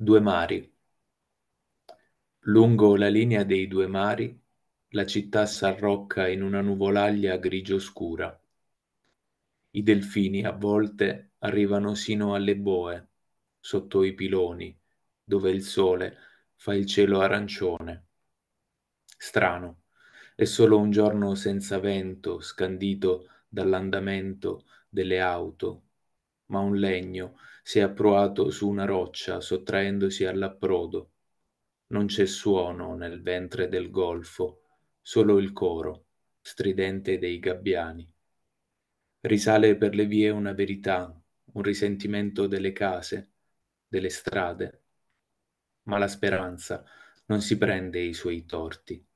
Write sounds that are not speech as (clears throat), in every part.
Due Mari. Lungo la linea dei due mari, la città s'arrocca in una nuvolaglia grigio scura. I delfini a volte arrivano sino alle boe, sotto i piloni, dove il sole fa il cielo arancione. Strano, è solo un giorno senza vento, scandito dall'andamento delle auto, ma un legno si è approato su una roccia sottraendosi all'approdo. Non c'è suono nel ventre del golfo, solo il coro, stridente dei gabbiani. Risale per le vie una verità, un risentimento delle case, delle strade. Ma la speranza non si prende i suoi torti.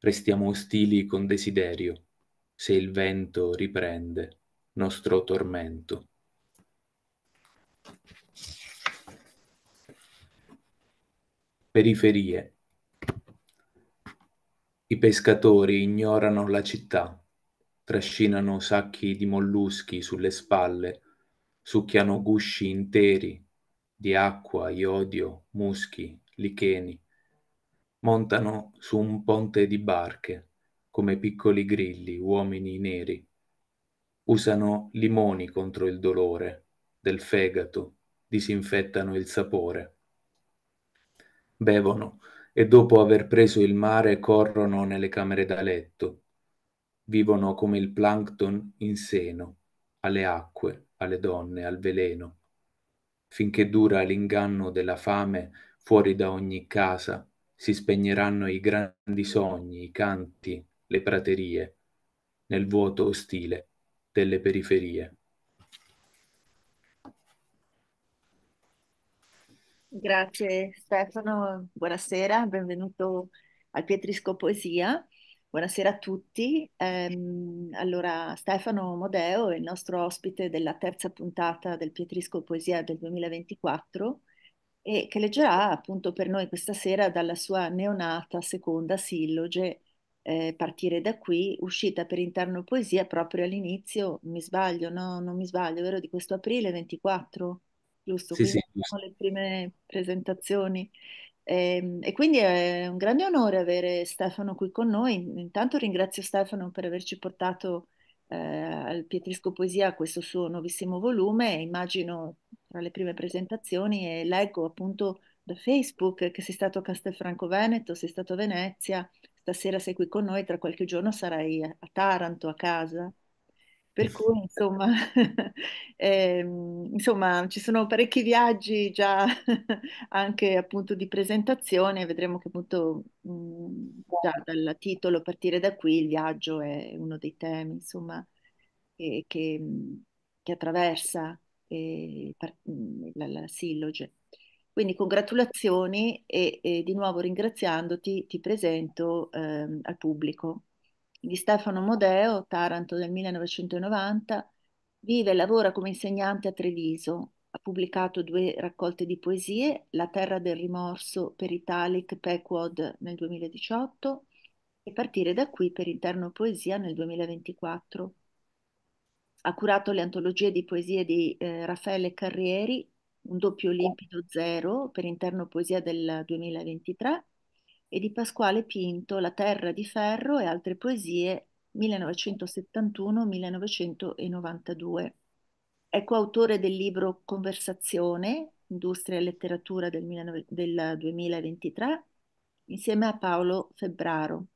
Restiamo ostili con desiderio, se il vento riprende nostro tormento. Periferie: i pescatori ignorano la città, trascinano sacchi di molluschi sulle spalle, succhiano gusci interi di acqua, iodio, muschi, licheni. Montano su un ponte di barche, come piccoli grilli, uomini neri. Usano limoni contro il dolore, del fegato, disinfettano il sapore. Bevono e dopo aver preso il mare corrono nelle camere da letto. Vivono come il plankton in seno, alle acque, alle donne, al veleno, finché dura l'inganno della fame fuori da ogni casa, si spegneranno i grandi sogni, i canti, le praterie, nel vuoto ostile delle periferie. Grazie Stefano, buonasera, benvenuto al Pietrisco Poesia. Buonasera a tutti. Um, allora, Stefano Modeo è il nostro ospite della terza puntata del Pietrisco Poesia del 2024 e che leggerà appunto per noi questa sera dalla sua neonata seconda silloge eh, partire da qui, uscita per interno poesia proprio all'inizio, mi sbaglio, no, non mi sbaglio, vero, di questo aprile 24? giusto? Sì, Quindi sì, sono le prime presentazioni. E, ehm, e, quindi è un grande onore avere Stefano qui con noi. Intanto ringrazio Stefano per averci portato eh, al Pietrisco Poesia questo suo nuovissimo volume. Immagino tra le prime presentazioni e leggo appunto da Facebook che sei stato a Castelfranco Veneto, sei stato a Venezia, stasera sei qui con noi, tra qualche giorno sarai a Taranto, a casa. Per cui, insomma, (laughs) eh, insomma, ci sono parecchi viaggi già (laughs) anche appunto di presentazione, vedremo che appunto mh, mhmm, già dal titolo, partire da qui, il viaggio è uno dei temi, insomma, che, che, mhmm, che attraversa eh, la, la silloge. Quindi congratulazioni e, e, di nuovo ringraziandoti ti presento eh, al pubblico di Stefano Modeo, Taranto del 1990, vive e lavora come insegnante a Treviso. Ha pubblicato due raccolte di poesie, La terra del rimorso per Italic Pequod nel 2018 e Partire da qui per Interno Poesia nel 2024. Ha curato le antologie di poesie di eh, Raffaele Carrieri, Un doppio limpido zero per Interno Poesia del 2023 e di Pasquale Pinto La terra di ferro e altre poesie 1971-1992. È coautore del libro Conversazione, Industria e Letteratura del, 19, del 2023, insieme a Paolo Febraro.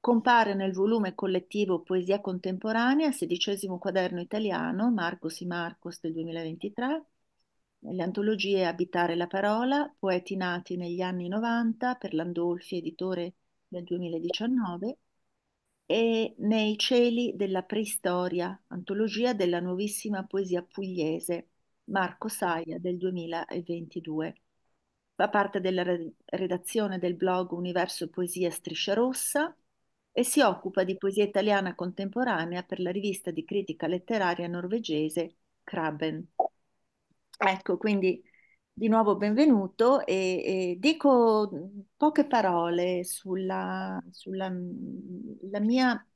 Compare nel volume collettivo Poesia Contemporanea, sedicesimo quaderno italiano, Marcos e Marcos del 2023, nelle antologie Abitare la parola, Poeti nati negli anni 90 per l'Andolfi, editore del 2019, e Nei cieli della preistoria, antologia della nuovissima poesia pugliese, Marco Saia del 2022. Fa parte della redazione del blog Universo Poesia Striscia Rossa e si occupa di poesia italiana contemporanea per la rivista di critica letteraria norvegese Krabben. Ecco, quindi di nuovo benvenuto e, e dico poche parole sulla, sulla la mia,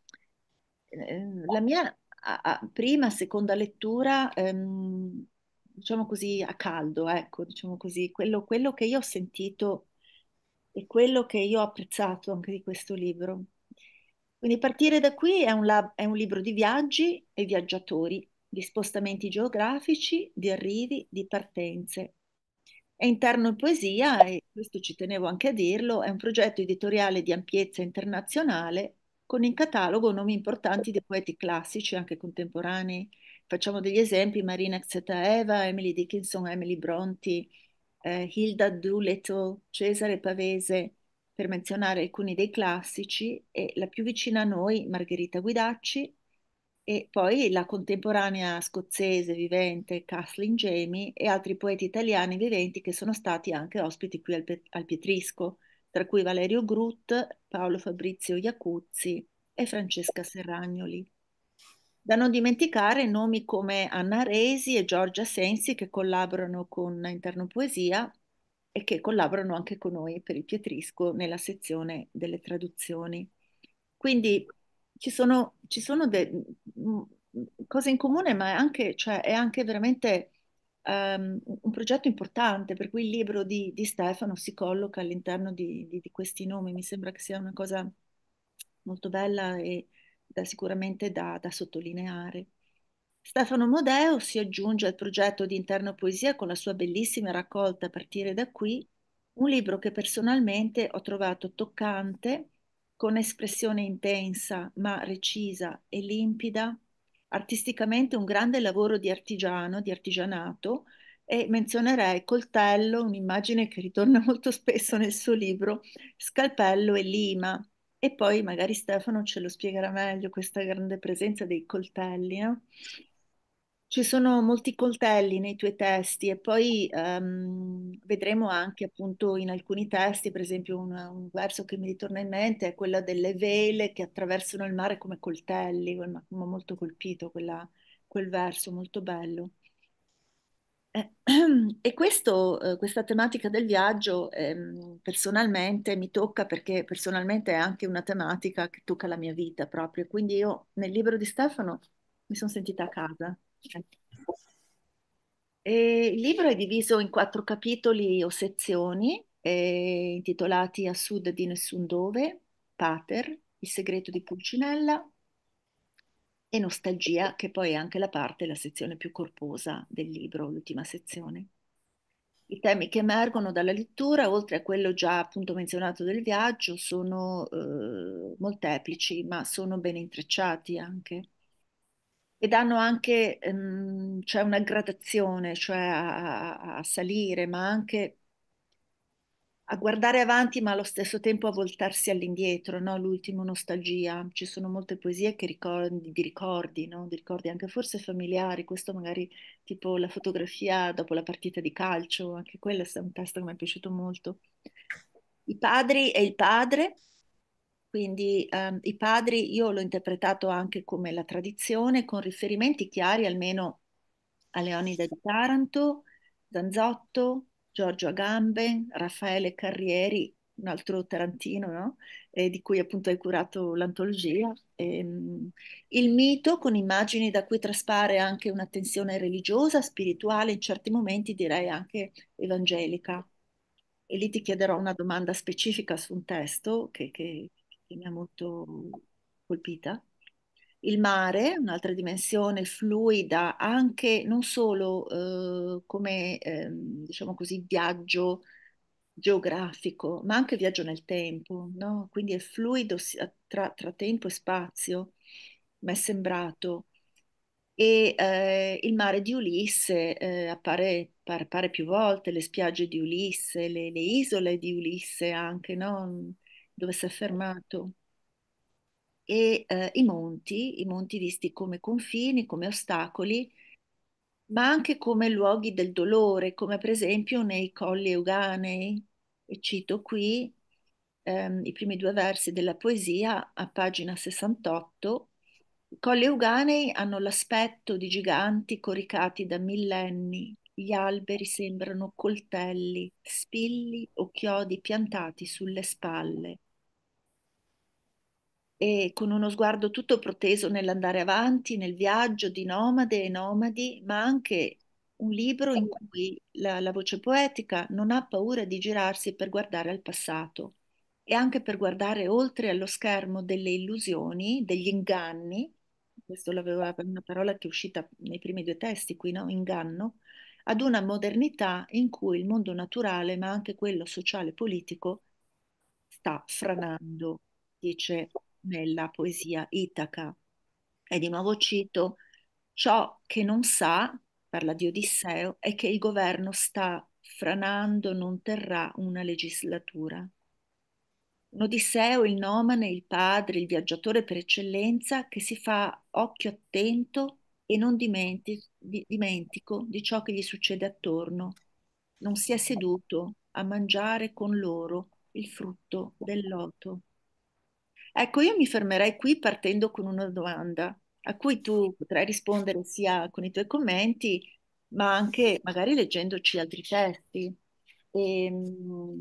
eh, la mia a, a, prima, seconda lettura, ehm, diciamo così, a caldo, ecco, diciamo così, quello, quello che io ho sentito e quello che io ho apprezzato anche di questo libro. Quindi partire da qui è un, lab, è un libro di viaggi e viaggiatori di spostamenti geografici, di arrivi, di partenze. È interno in poesia, e questo ci tenevo anche a dirlo, è un progetto editoriale di ampiezza internazionale con in catalogo nomi importanti di poeti classici, anche contemporanei. Facciamo degli esempi, Marina Xetaeva, Emily Dickinson, Emily Bronti, eh, Hilda Doolittle, Cesare Pavese, per menzionare alcuni dei classici, e la più vicina a noi, Margherita Guidacci, e poi la contemporanea scozzese vivente Kathleen Jamie e altri poeti italiani viventi che sono stati anche ospiti qui al, al Pietrisco, tra cui Valerio Grut, Paolo Fabrizio Iacuzzi e Francesca Serragnoli. Da non dimenticare nomi come Anna Resi e Giorgia Sensi che collaborano con Interno Poesia e che collaborano anche con noi per il Pietrisco nella sezione delle traduzioni. Quindi ci sono, ci sono de, mm, mm, cose in comune, ma è anche, cioè, è anche veramente um, un progetto importante, per cui il libro di, di Stefano si colloca all'interno di, di, di, questi nomi, mi sembra che sia una cosa molto bella e da, sicuramente da, da sottolineare. Stefano Modeo si aggiunge al progetto di Interno Poesia con la sua bellissima raccolta a partire da qui, un libro che personalmente ho trovato toccante con espressione intensa ma recisa e limpida, artisticamente un grande lavoro di artigiano, di artigianato, e menzionerei coltello, un'immagine che ritorna (laughs) molto spesso nel suo libro, scalpello e lima. E poi magari Stefano ce lo spiegherà meglio questa grande presenza dei coltelli. No? Ci sono molti coltelli nei tuoi testi e poi ehm, vedremo anche appunto in alcuni testi, per esempio un, un verso che mi ritorna in mente è quello delle vele che attraversano il mare come coltelli, mi ha molto colpito quella, quel verso, molto bello. Eh, (clears throat) e questo, eh, questa tematica del viaggio ehm, personalmente mi tocca perché personalmente è anche una tematica che tocca la mia vita proprio, quindi io nel libro di Stefano mi sono sentita a casa il libro è diviso in quattro capitoli o sezioni eh, intitolati A sud di nessun dove, Pater, Il segreto di Pulcinella e Nostalgia, che poi è anche la parte, la sezione più corposa del libro, l'ultima sezione. I temi che emergono dalla lettura, oltre a quello già appunto menzionato del viaggio, sono eh, molteplici, ma sono ben intrecciati anche ed hanno anche um, cioè una gradazione, cioè a, a, salire, ma anche a guardare avanti, ma allo stesso tempo a voltarsi all'indietro, no? l'ultimo nostalgia. Ci sono molte poesie che ricordi, di ricordi, no? di ricordi anche forse familiari, questo magari tipo la fotografia dopo la partita di calcio, anche quello è un testo che mi è piaciuto molto. I padri e il padre quindi ehm, i padri io l'ho interpretato anche come la tradizione, con riferimenti chiari almeno a Leonide di Taranto, Zanzotto, Giorgio Agamben, Raffaele Carrieri, un altro tarantino, no? eh, di cui appunto hai curato l'antologia. Ehm, il mito con immagini da cui traspare anche una tensione religiosa, spirituale, in certi momenti direi anche evangelica. E lì ti chiederò una domanda specifica su un testo che, che che mi ha molto colpita. Il mare, un'altra dimensione fluida, anche non solo eh, come eh, diciamo così viaggio geografico, ma anche viaggio nel tempo, no? Quindi è fluido tra, tra tempo e spazio, mi è sembrato. E eh, il mare di Ulisse eh, appare, appare, più volte, le spiagge di Ulisse, le, le isole di Ulisse anche, no? dove si è fermato e eh, i monti, i monti visti come confini, come ostacoli, ma anche come luoghi del dolore, come per esempio nei colli euganei, e cito qui ehm, i primi due versi della poesia a pagina 68. I colli euganei hanno l'aspetto di giganti coricati da millenni, gli alberi sembrano coltelli, spilli o chiodi piantati sulle spalle e con uno sguardo tutto proteso nell'andare avanti, nel viaggio di nomade e nomadi, ma anche un libro in esatto. cui la, la voce poetica non ha paura di girarsi per guardare al passato e anche per guardare oltre allo schermo delle illusioni, degli inganni, questo l'aveva una parola che è uscita nei primi due testi qui, no? inganno, ad una modernità in cui il mondo naturale, ma anche quello sociale e politico, sta franando, dice nella poesia Itaca. E di nuovo cito, ciò che non sa, parla di Odisseo, è che il governo sta franando, non terrà una legislatura. Un Odisseo, il nomane, il padre, il viaggiatore per eccellenza, che si fa occhio attento e non dimentico di, dimentico di ciò che gli succede attorno. Non si è seduto a mangiare con loro il frutto del loto. Ecco, io mi fermerei qui partendo con una domanda a cui tu potrai rispondere sia con i tuoi commenti, ma anche magari leggendoci altri testi. E, ehm,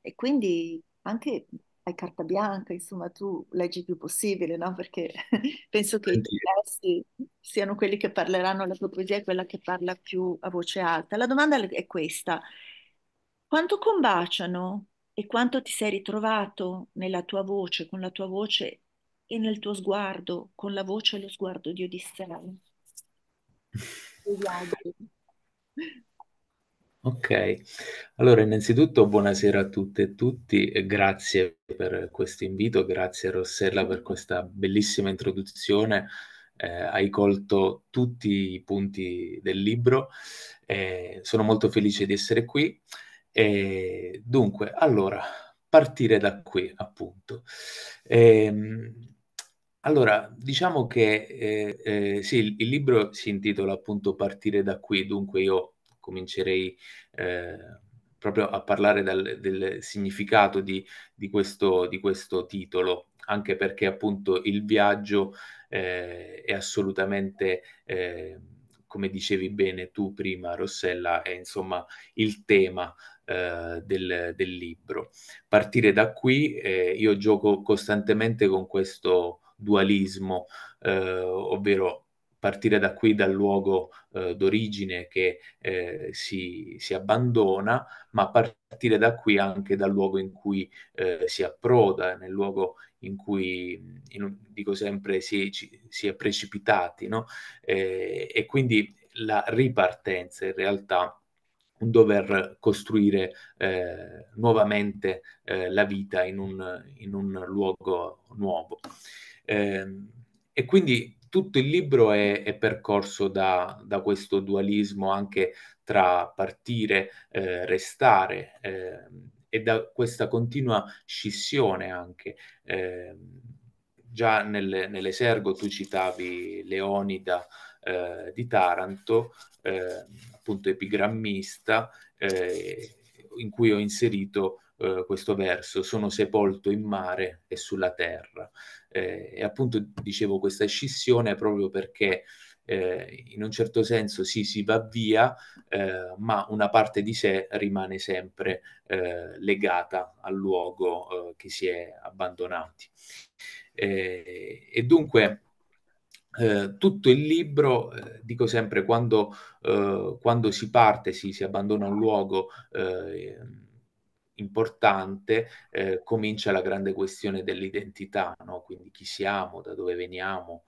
e quindi anche hai carta bianca, insomma, tu leggi il più possibile, no? Perché (laughs) penso che i tuoi testi siano quelli che parleranno, la tua poesia è quella che parla più a voce alta. La domanda è questa. Quanto combaciano e quanto ti sei ritrovato nella tua voce, con la tua voce e nel tuo sguardo, con la voce e lo sguardo di Odissea. (laughs) Ok, allora innanzitutto buonasera a tutte e tutti grazie per questo invito, grazie a Rossella per questa bellissima introduzione, eh, hai colto tutti i punti del libro, eh, sono molto felice di essere qui. E dunque, allora, partire da qui appunto. Ehm, allora, diciamo che eh, eh, sì, il, il, libro si intitola appunto Partire da qui, dunque io comincerei eh, proprio a parlare dal, del significato di, di, questo, di, questo, titolo, anche perché appunto il viaggio eh, è assolutamente, eh, come dicevi bene tu prima Rossella, è insomma il tema eh, del, del, libro. Partire da qui, eh, io gioco costantemente con questo dualismo, eh, ovvero partire da qui, dal luogo eh, d'origine che eh, si, si, abbandona, ma partire da qui anche dal luogo in cui eh, si approda, nel luogo in cui, in, dico sempre, si, ci, si è precipitati, no? Eh, e quindi la ripartenza in realtà dover costruire eh, nuovamente eh, la vita in un, in un luogo nuovo. Eh, e quindi tutto il libro è, è percorso da, da, questo dualismo anche tra partire, eh, restare ehm, e da questa continua scissione anche. Ehm, già nel, nell'esergo tu citavi Leonida eh, di Taranto ehm, appunto epigrammista eh, in cui ho inserito eh, questo verso, sono sepolto in mare e sulla terra. Eh, e appunto dicevo questa scissione proprio perché eh, in un certo senso sì, si va via, eh, ma una parte di sé rimane sempre eh, legata al luogo che si è abbandonati. e dunque eh, tutto il libro, eh, dico sempre, quando, eh, quando si parte, si, si, abbandona un luogo eh, importante, eh, comincia la grande questione dell'identità, no? quindi chi siamo, da dove veniamo,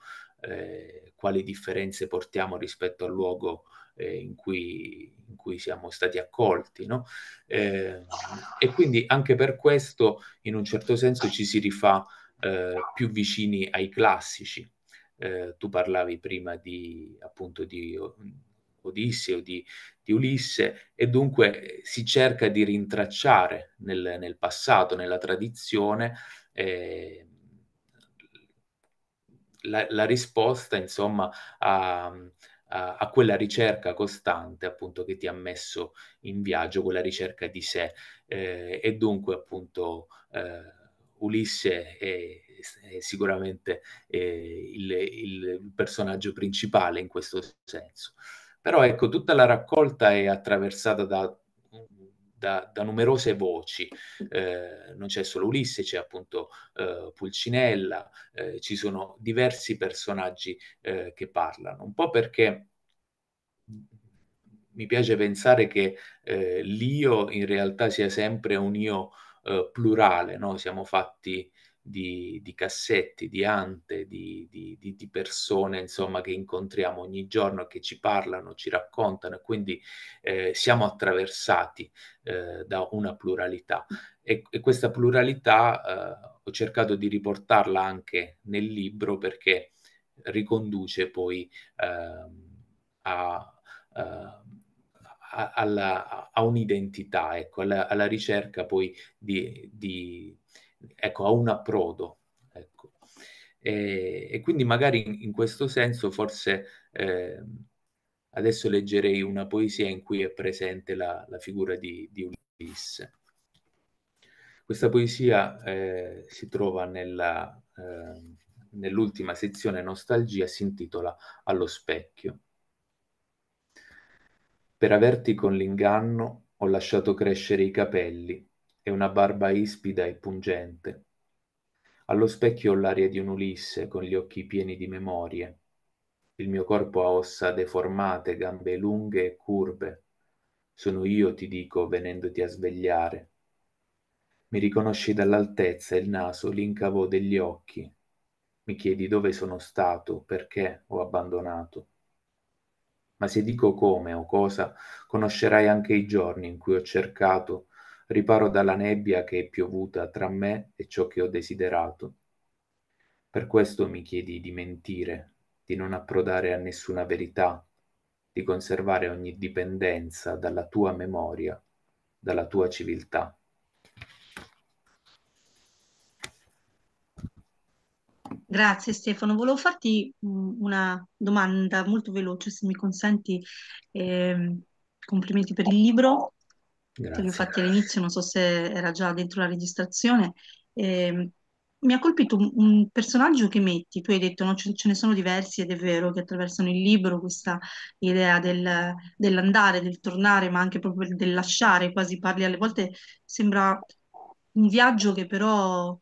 quali differenze portiamo rispetto al luogo in cui, in, cui, siamo stati accolti. No? e quindi anche per questo, in un certo senso, ci si rifà più vicini ai classici eh, tu parlavi prima di, appunto, di Odisseo, di, di, Ulisse, e dunque eh, si cerca di rintracciare nel, nel passato, nella tradizione, eh, la, la, risposta, insomma, a, a, a, quella ricerca costante, appunto, che ti ha messo in viaggio, quella ricerca di sé. Eh, e dunque, appunto, eh, Ulisse è, eh, sicuramente eh, il, il personaggio principale in questo senso. Però ecco, tutta la raccolta è attraversata da da, da, numerose voci. Eh, non c'è solo Ulisse, c'è appunto eh, Pulcinella, eh, ci sono diversi personaggi eh, che parlano, un po' perché mi piace pensare che eh, l'io in realtà sia sempre un io plurale, no? siamo fatti di, di cassetti, di ante, di, di, di, persone insomma, che incontriamo ogni giorno, che ci parlano, ci raccontano quindi eh, siamo attraversati eh, da una pluralità. E, e questa pluralità eh, ho cercato di riportarla anche nel libro perché riconduce poi ehm, eh, a... Alla, a un'identità, ecco, alla, alla ricerca poi di, di, ecco, a un approdo. Ecco. E, e, quindi magari in, in questo senso forse eh, adesso leggerei una poesia in cui è presente la, la figura di, di, Ulisse. Questa poesia eh, si trova nella, eh, nell'ultima sezione Nostalgia, si intitola Allo specchio. Per averti con l'inganno ho lasciato crescere i capelli e una barba ispida e pungente. Allo specchio ho l'aria di un Ulisse con gli occhi pieni di memorie. Il mio corpo ha ossa deformate, gambe lunghe e curve. Sono io, ti dico, venendoti a svegliare. Mi riconosci dall'altezza, il naso, l'incavo degli occhi. Mi chiedi dove sono stato, perché ho abbandonato. Ma se dico come o cosa, conoscerai anche i giorni in cui ho cercato riparo dalla nebbia che è piovuta tra me e ciò che ho desiderato. Per questo mi chiedi di mentire, di non approdare a nessuna verità, di conservare ogni dipendenza dalla tua memoria, dalla tua civiltà. Grazie Stefano, volevo farti mm, una domanda molto veloce, se mi consenti. Eh, complimenti per il libro. Grazie. Infatti all'inizio non so se era già dentro la registrazione. Eh, mi ha colpito un, un, personaggio che metti, tu hai detto no, ce, ce, ne sono diversi ed è vero che attraversano il libro questa idea del, dell'andare, del tornare, ma anche proprio del lasciare, quasi parli alle volte sembra un viaggio che però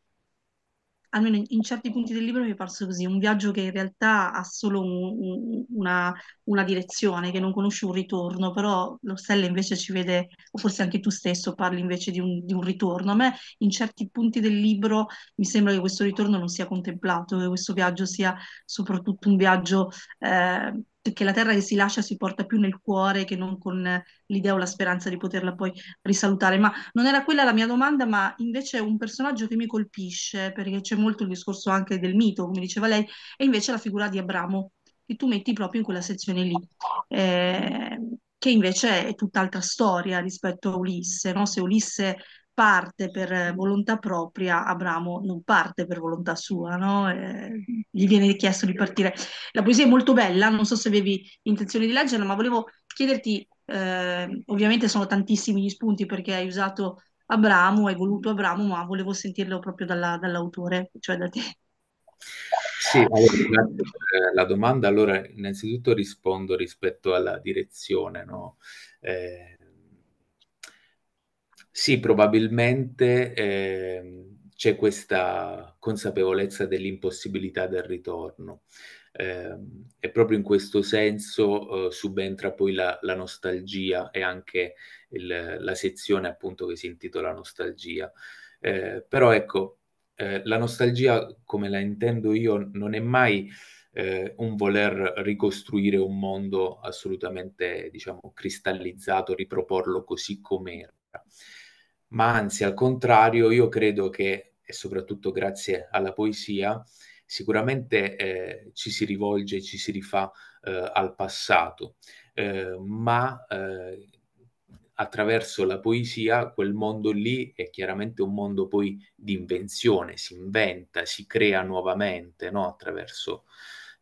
almeno in, certi punti del libro mi è parso così, un viaggio che in realtà ha solo un, una, una, direzione, che non conosce un ritorno, però Stella invece ci vede, o forse anche tu stesso parli invece di un, di un, ritorno. A me in certi punti del libro mi sembra che questo ritorno non sia contemplato, che questo viaggio sia soprattutto un viaggio... Eh, che la terra che si lascia si porta più nel cuore che non con eh, l'idea o la speranza di poterla poi risalutare. Ma non era quella la mia domanda, ma invece un personaggio che mi colpisce, perché c'è molto il discorso anche del mito, come diceva lei, è invece la figura di Abramo, che tu metti proprio in quella sezione lì. Eh, che invece è tutt'altra storia rispetto a Ulisse, no? se Ulisse parte per volontà propria, Abramo non parte per volontà sua, no? eh, gli viene chiesto di partire. La poesia è molto bella, non so se avevi intenzione di leggerla, ma volevo chiederti, eh, ovviamente sono tantissimi gli spunti perché hai usato Abramo, hai voluto Abramo, ma volevo sentirlo proprio dalla, dall'autore, cioè da te. Sì, allora, eh, la domanda allora innanzitutto rispondo rispetto alla direzione, no? eh, sì, probabilmente ehm, c'è questa consapevolezza dell'impossibilità del ritorno eh, e proprio in questo senso eh, subentra poi la, la, nostalgia e anche il, la sezione appunto che si intitola Nostalgia. Eh, però ecco, eh, la nostalgia come la intendo io non è mai eh, un voler ricostruire un mondo assolutamente, diciamo, cristallizzato, riproporlo così com'era ma anzi al contrario io credo che, e soprattutto grazie alla poesia, sicuramente eh, ci si rivolge, ci si rifà eh, al passato, eh, ma eh, attraverso la poesia quel mondo lì è chiaramente un mondo poi di invenzione, si inventa, si crea nuovamente no? attraverso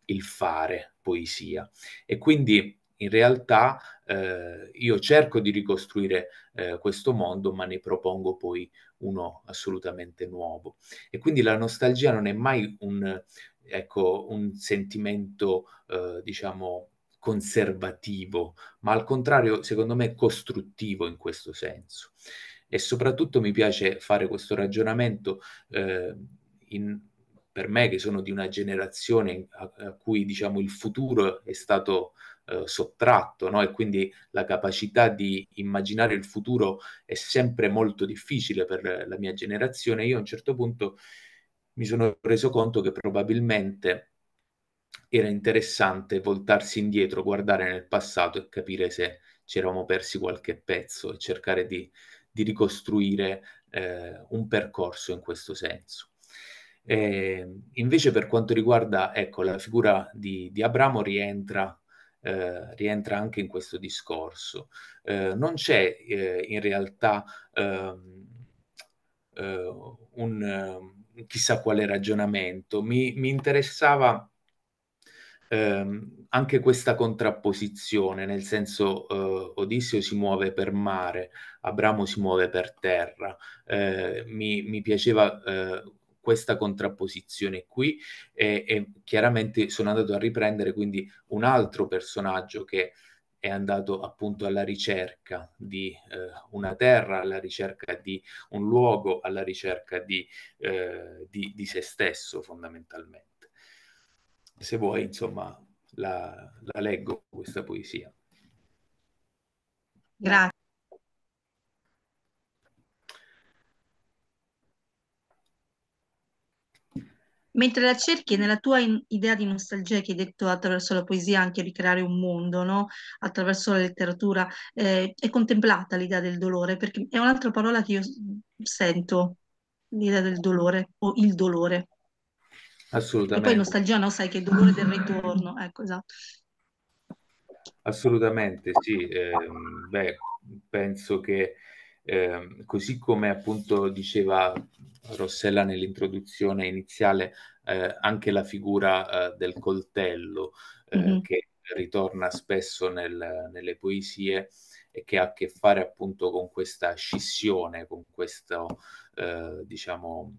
il fare poesia. E quindi in realtà eh, io cerco di ricostruire eh, questo mondo, ma ne propongo poi uno assolutamente nuovo. E quindi la nostalgia non è mai un, ecco, un sentimento, eh, diciamo, conservativo, ma al contrario, secondo me, costruttivo in questo senso. E soprattutto mi piace fare questo ragionamento eh, in, per me che sono di una generazione a, a cui diciamo il futuro è stato eh, sottratto no? e quindi la capacità di immaginare il futuro è sempre molto difficile per la mia generazione, io a un certo punto mi sono reso conto che probabilmente era interessante voltarsi indietro, guardare nel passato e capire se ci eravamo persi qualche pezzo e cercare di, di ricostruire eh, un percorso in questo senso. E ehm, invece per quanto riguarda, ecco, la figura di, di Abramo rientra eh, rientra anche in questo discorso. Eh, non c'è eh, in realtà ehm, eh, un ehm, chissà quale ragionamento, mi, mi interessava ehm, anche questa contrapposizione, nel senso eh, Odisseo si muove per mare, Abramo si muove per terra, mi, mi, piaceva questa contrapposizione qui e, e chiaramente sono andato a riprendere quindi un altro personaggio che è andato appunto alla ricerca di eh, una terra, alla ricerca di un luogo, alla ricerca di, eh, di, di se stesso fondamentalmente. Se vuoi, insomma, la, la leggo questa poesia. Grazie. mentre la cerchi nella tua idea di nostalgia che hai detto attraverso la poesia anche ricreare un mondo, no? attraverso la letteratura, eh, è contemplata l'idea del dolore, perché è un'altra parola che io sento, l'idea del dolore o il dolore. Assolutamente. E poi nostalgia, no? Sai che è il dolore del ritorno, ecco, esatto. Assolutamente, sì. Eh, beh, penso che eh, così come appunto diceva Rossella nell'introduzione iniziale, eh, anche la figura eh, del coltello eh, mm-hmm. che ritorna spesso nel, nelle poesie e che ha a che fare appunto con questa scissione, con questo eh, diciamo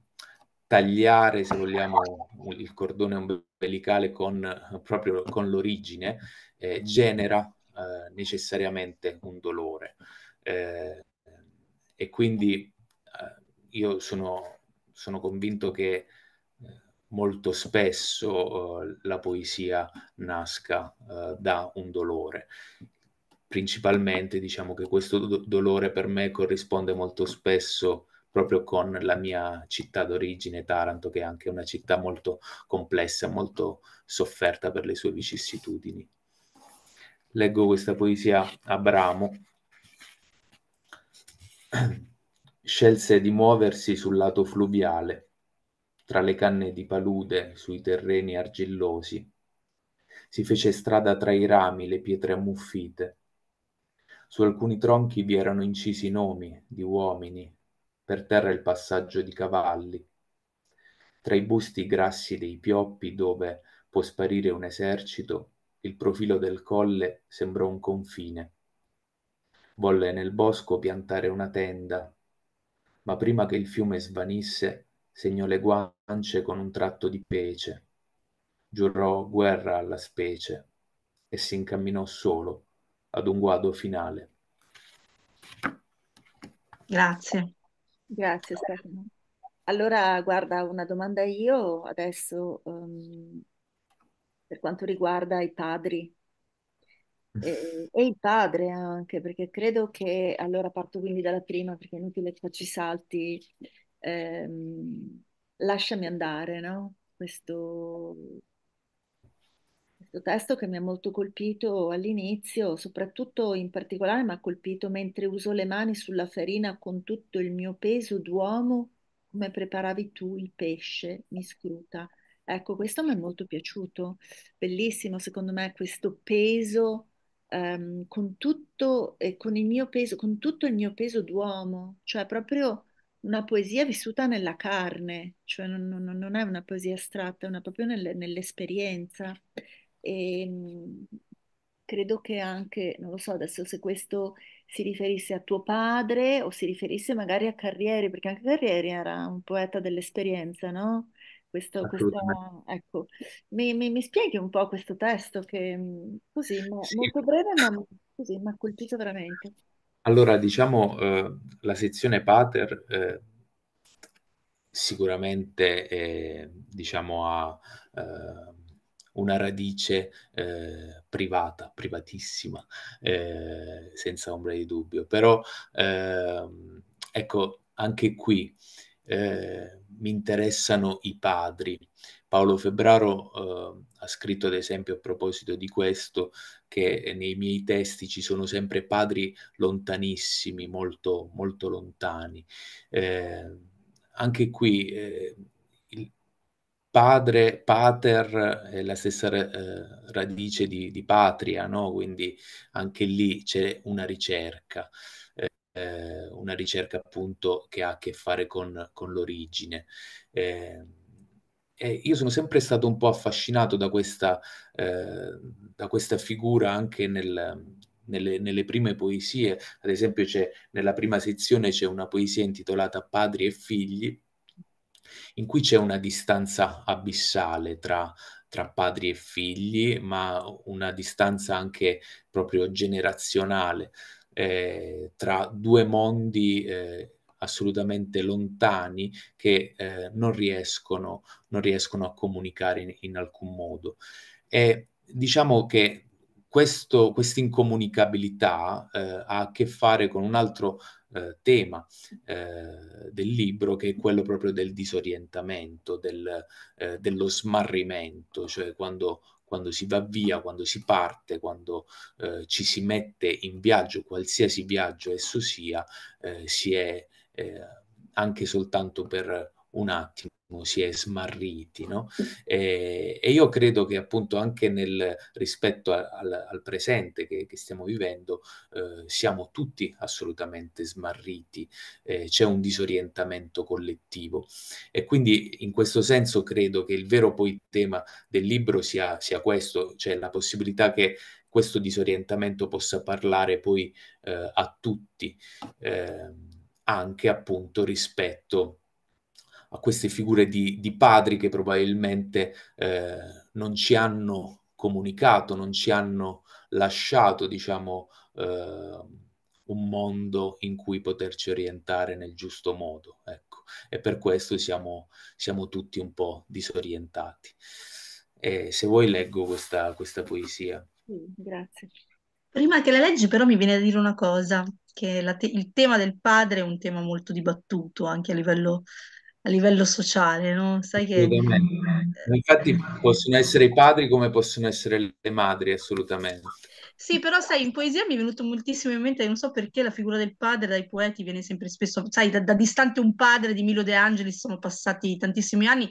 tagliare, se vogliamo, il cordone umbilicale con, proprio con l'origine, eh, genera necessariamente un dolore. Eh, e quindi eh, io sono, sono, convinto che eh, molto spesso eh, la poesia nasca eh, da un dolore. Principalmente diciamo che questo do- dolore per me corrisponde molto spesso proprio con la mia città d'origine, Taranto, che è anche una città molto complessa, molto sofferta per le sue vicissitudini. Leggo questa poesia Abramo (clears throat) Scelse di muoversi sul lato fluviale, tra le canne di palude, sui terreni argillosi. Si fece strada tra i rami, le pietre ammuffite. Su alcuni tronchi vi erano incisi nomi di uomini, per terra il passaggio di cavalli. Tra i busti grassi dei pioppi dove può sparire un esercito, il profilo del colle sembrò un confine volle nel bosco piantare una tenda, ma prima che il fiume svanisse segnò le guance con un tratto di pece, giurò guerra alla specie e si incamminò solo ad un guado finale. Grazie. Grazie Stefano. Allora, guarda, una domanda io adesso um, per quanto riguarda i padri e, e, il padre anche, perché credo che, allora parto quindi dalla prima, perché è inutile che faccio i salti, ehm, lasciami andare, no? Questo, questo testo che mi ha molto colpito all'inizio, soprattutto in particolare mi ha colpito mentre uso le mani sulla farina con tutto il mio peso d'uomo, come preparavi tu il pesce, mi scruta. Ecco, questo mi è molto piaciuto, bellissimo secondo me questo peso ehm, con, tutto, eh, con, il peso, con tutto il mio peso d'uomo, cioè proprio una poesia vissuta nella carne, cioè non, non, non è una poesia astratta, è una proprio nel, nell'esperienza. E, ehm, credo che anche, non lo so adesso se questo si riferisse a tuo padre o si riferisse magari a Carrieri, perché anche Carrieri era un poeta dell'esperienza, no? Questo, questo, ecco. mi, mi, mi, spieghi un po' questo testo che mhmm, così, ma, sì. molto breve, ma così mi ha colpito veramente. Allora, diciamo, eh, la sezione pater eh, sicuramente eh, diciamo, ha eh, una radice eh, privata, privatissima, eh, senza ombra di dubbio. Però eh, ecco, anche qui eh, mi interessano i padri. Paolo Febraro eh, ha scritto ad esempio a proposito di questo che nei miei testi ci sono sempre padri lontanissimi, molto, molto lontani. Eh, anche qui eh, il padre, pater è la stessa eh, radice di, di patria, no? quindi anche lì c'è una ricerca eh, una ricerca appunto che ha a che fare con, con l'origine. Eh, e io sono sempre stato un po' affascinato da questa, eh, da questa figura anche nel, nelle, nelle, prime poesie, ad esempio nella prima sezione c'è una poesia intitolata Padri e figli, in cui c'è una distanza abissale tra, tra padri e figli, ma una distanza anche proprio generazionale eh, tra due mondi eh, assolutamente lontani che eh, non, riescono, non, riescono, a comunicare in, in, alcun modo. E diciamo che questa incomunicabilità eh, ha a che fare con un altro eh, tema eh, del libro che è quello proprio del disorientamento, del, dello smarrimento, cioè quando quando si va via, quando si parte, quando eh, ci si mette in viaggio, qualsiasi viaggio esso sia, eh, si è eh, anche soltanto per un attimo Diciamo, si è smarriti. No? E, e, io credo che appunto anche nel rispetto a, al, al, presente che, che stiamo vivendo eh, siamo tutti assolutamente smarriti, eh, c'è un disorientamento collettivo e quindi in questo senso credo che il vero poi tema del libro sia, sia questo, cioè la possibilità che questo disorientamento possa parlare poi eh, a tutti, ehm, anche appunto rispetto a a queste figure di, di padri che probabilmente eh, non ci hanno comunicato, non ci hanno lasciato, diciamo, eh, un mondo in cui poterci orientare nel giusto modo, ecco. E per questo siamo, siamo tutti un po' disorientati. E se vuoi leggo questa, questa poesia. Sì, grazie. Prima che la leggi però mi viene da dire una cosa, che te- il tema del padre è un tema molto dibattuto anche a livello a livello sociale, no? Sai che... Eh, Infatti possono essere i padri come possono essere le madri, assolutamente. Sì, però sai, in poesia mi è venuto moltissimo in mente, non so perché, la figura del padre dai poeti viene sempre spesso, sai, da, da distante un padre di Milo De Angelis sono passati tantissimi anni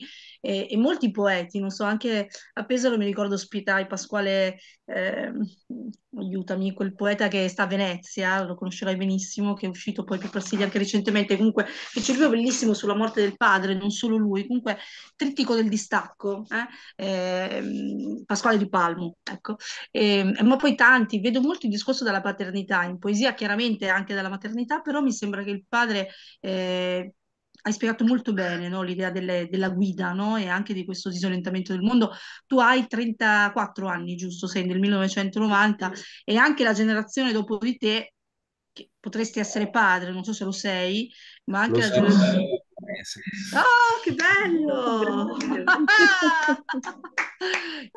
e, e, molti poeti, non so, anche a Pesaro mi ricordo ospitai Pasquale, eh, aiutami, quel poeta che sta a Venezia, lo conoscerai benissimo, che è uscito poi per Prassiglia anche recentemente, comunque fece un libro bellissimo sulla morte del padre, non solo lui, comunque Trittico del distacco, eh? Eh, Pasquale di Palmo, ecco, ehm, ma poi tanti, vedo molto il discorso della paternità, in poesia chiaramente anche della maternità, però mi sembra che il padre Eh, hai spiegato molto bene no? l'idea delle, della guida no? e anche di questo disorientamento del mondo. Tu hai 34 anni, giusto? Sei nel 1990 e anche la generazione dopo di te, che potresti essere padre, non so se lo sei, ma anche lo la generazione... Eh, oh, (laughs) che bello!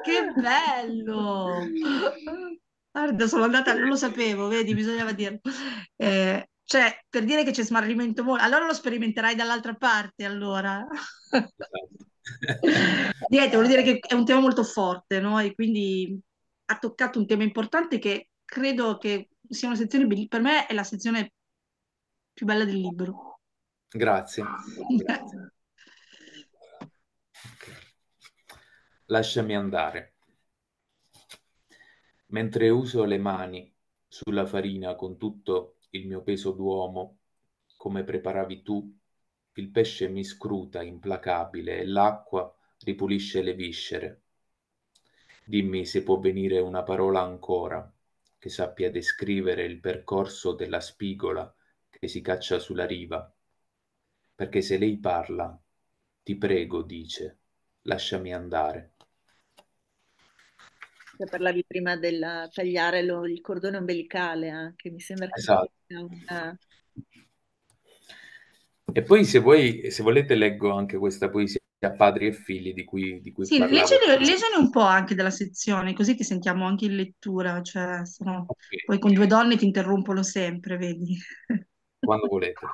che bello! Guarda, sono andata, non lo sapevo, vedi, bisognava dirlo. Eh, cioè, per dire che c'è smarrimento molto, allora lo sperimenterai dall'altra parte, allora. Esatto. (laughs) Niente, vuol dire che è un tema molto forte, no? E quindi ha toccato un tema importante che credo che sia una sezione, be- per me è la sezione più bella del libro. Grazie. Grazie. (laughs) Lasciami andare. Mentre uso le mani sulla farina con tutto il mio peso d'uomo, come preparavi tu, il pesce mi scruta implacabile e l'acqua ripulisce le viscere. Dimmi se può venire una parola ancora che sappia descrivere il percorso della spigola che si caccia sulla riva. Perché se lei parla, ti prego, dice, lasciami andare. Cioè parlavi prima del tagliare lo, il cordone ombelicale anche, mi sembra che esatto. sia una... E poi se, vuoi, se volete leggo anche questa poesia a Padri e Figli di cui, di cui Sì, leggene, leggene, un po' anche della sezione, così ti sentiamo anche in lettura, cioè, no, okay. poi con due donne ti interrompono sempre, vedi. Quando volete.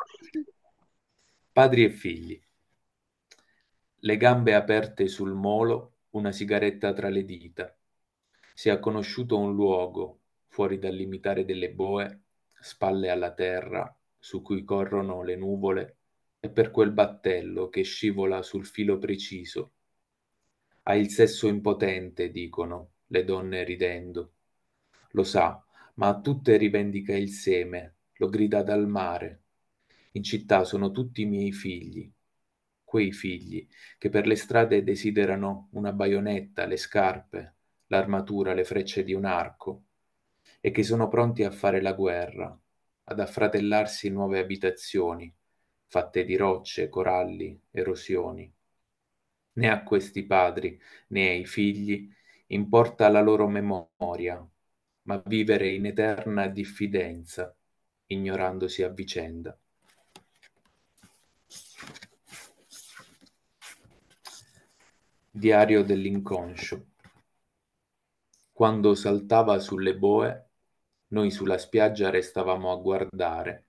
Padri e figli. Le gambe aperte sul molo, una sigaretta tra le dita, sia conosciuto un luogo fuori dal limitare delle boe, spalle alla terra, su cui corrono le nuvole, e per quel battello che scivola sul filo preciso. Ha il sesso impotente, dicono le donne ridendo. Lo sa, ma a tutte rivendica il seme, lo grida dal mare. In città sono tutti i miei figli, quei figli che per le strade desiderano una baionetta, le scarpe, l'armatura, le frecce di un arco, e che sono pronti a fare la guerra, ad affratellarsi nuove abitazioni, fatte di rocce, coralli, erosioni. Né a questi padri, né ai figli, importa la loro memoria, ma vivere in eterna diffidenza, ignorandosi a vicenda. Diario dell'inconscio. Quando saltava sulle boe, noi sulla spiaggia restavamo a guardare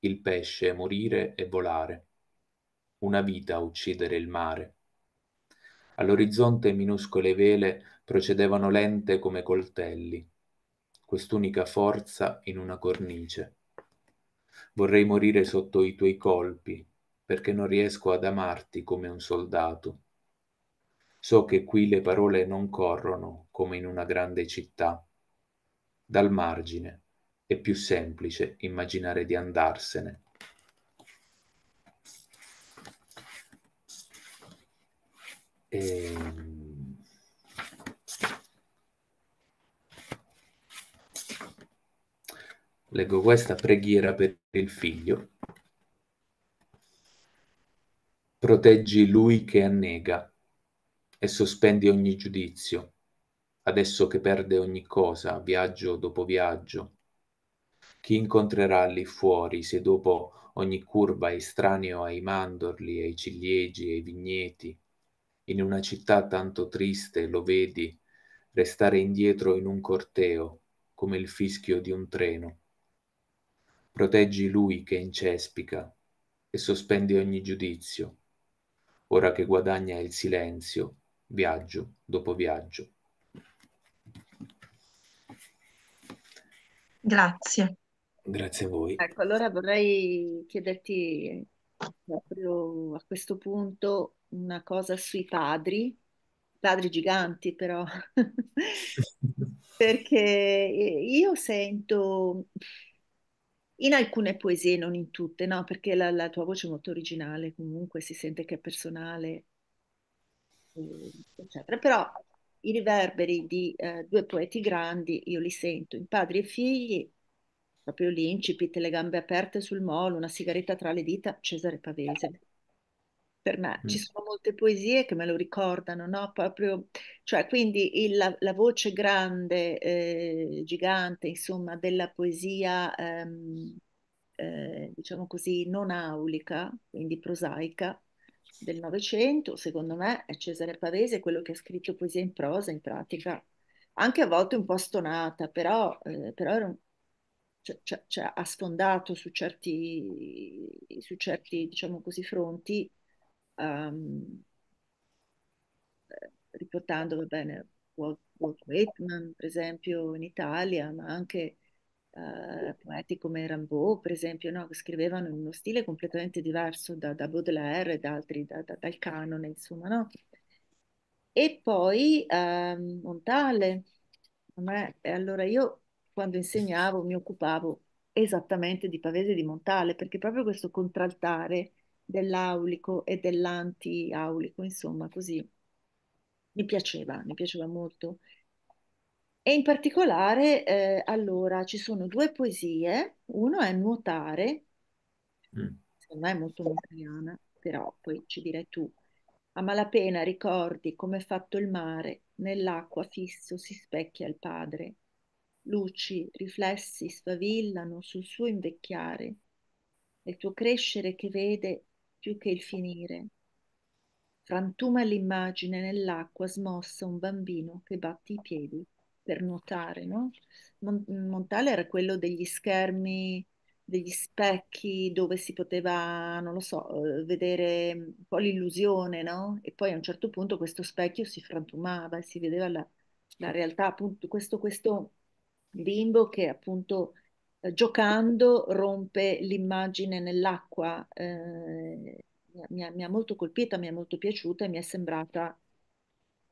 il pesce morire e volare, una vita uccidere il mare. All'orizzonte minuscole vele procedevano lente come coltelli, quest'unica forza in una cornice. Vorrei morire sotto i tuoi colpi, perché non riesco ad amarti come un soldato So che qui le parole non corrono come in una grande città. Dal margine è più semplice immaginare di andarsene. E... Ehm, leggo questa preghiera per il figlio. Proteggi lui che annega e sospendi ogni giudizio, adesso che perde ogni cosa, viaggio dopo viaggio. Chi incontrerà lì fuori se dopo ogni curva è estraneo ai mandorli, ai ciliegi, ai vigneti? In una città tanto triste lo vedi restare indietro in un corteo, come il fischio di un treno. Proteggi lui che incespica e sospendi ogni giudizio, ora che guadagna il silenzio viaggio dopo viaggio. Grazie. Grazie a voi. Ecco, allora vorrei chiederti proprio a questo punto una cosa sui padri, padri giganti però, (laughs) perché io sento in alcune poesie, non in tutte, no, perché la, la tua voce è molto originale, comunque si sente che è personale, eccetera. Però i riverberi di eh, due poeti grandi io li sento in padri e figli, proprio l'incipit, le gambe aperte sul molo, una sigaretta tra le dita, Cesare Pavese. Per me mm. ci sono molte poesie che me lo ricordano, no? Proprio, cioè, quindi il, la, la, voce grande, eh, gigante, insomma, della poesia, ehm, eh, diciamo così, non aulica, quindi prosaica, del Novecento, secondo me, è Cesare Pavese quello che ha scritto poesia in prosa, in pratica, anche a volte un po' stonata, però, eh, però un, cioè, cioè, cioè, ha sfondato su certi, su certi diciamo così, fronti, um, riportando, va bene, Walt, Walt Whitman, per esempio, in Italia, ma anche eh, poeti come Rimbaud, per esempio, no? scrivevano in uno stile completamente diverso da, da Baudelaire e da altri, da, da, dal canone, insomma, no? E poi eh, Montale. Me, allora io quando insegnavo mi occupavo esattamente di Pavese e di Montale, perché proprio questo contraltare dell'aulico e dell'anti-aulico, insomma, così mi piaceva, mi piaceva molto. E in particolare, eh, allora, ci sono due poesie, uno è Nuotare, mm. secondo me è molto italiana, però poi ci direi tu. A malapena ricordi come è fatto il mare, nell'acqua fisso si specchia il padre. Luci, riflessi sfavillano sul suo invecchiare, il tuo crescere che vede più che il finire. Frantuma l'immagine nell'acqua smossa un bambino che batti i piedi per nuotare, no? Montale era quello degli schermi, degli specchi dove si poteva, non lo so, eh, vedere un po' l'illusione, no? E poi a un certo punto questo specchio si frantumava e si vedeva la, la realtà, appunto, questo, questo bimbo che appunto eh, giocando rompe l'immagine nell'acqua, eh, mi ha molto colpita, mi è molto piaciuta e mi è sembrata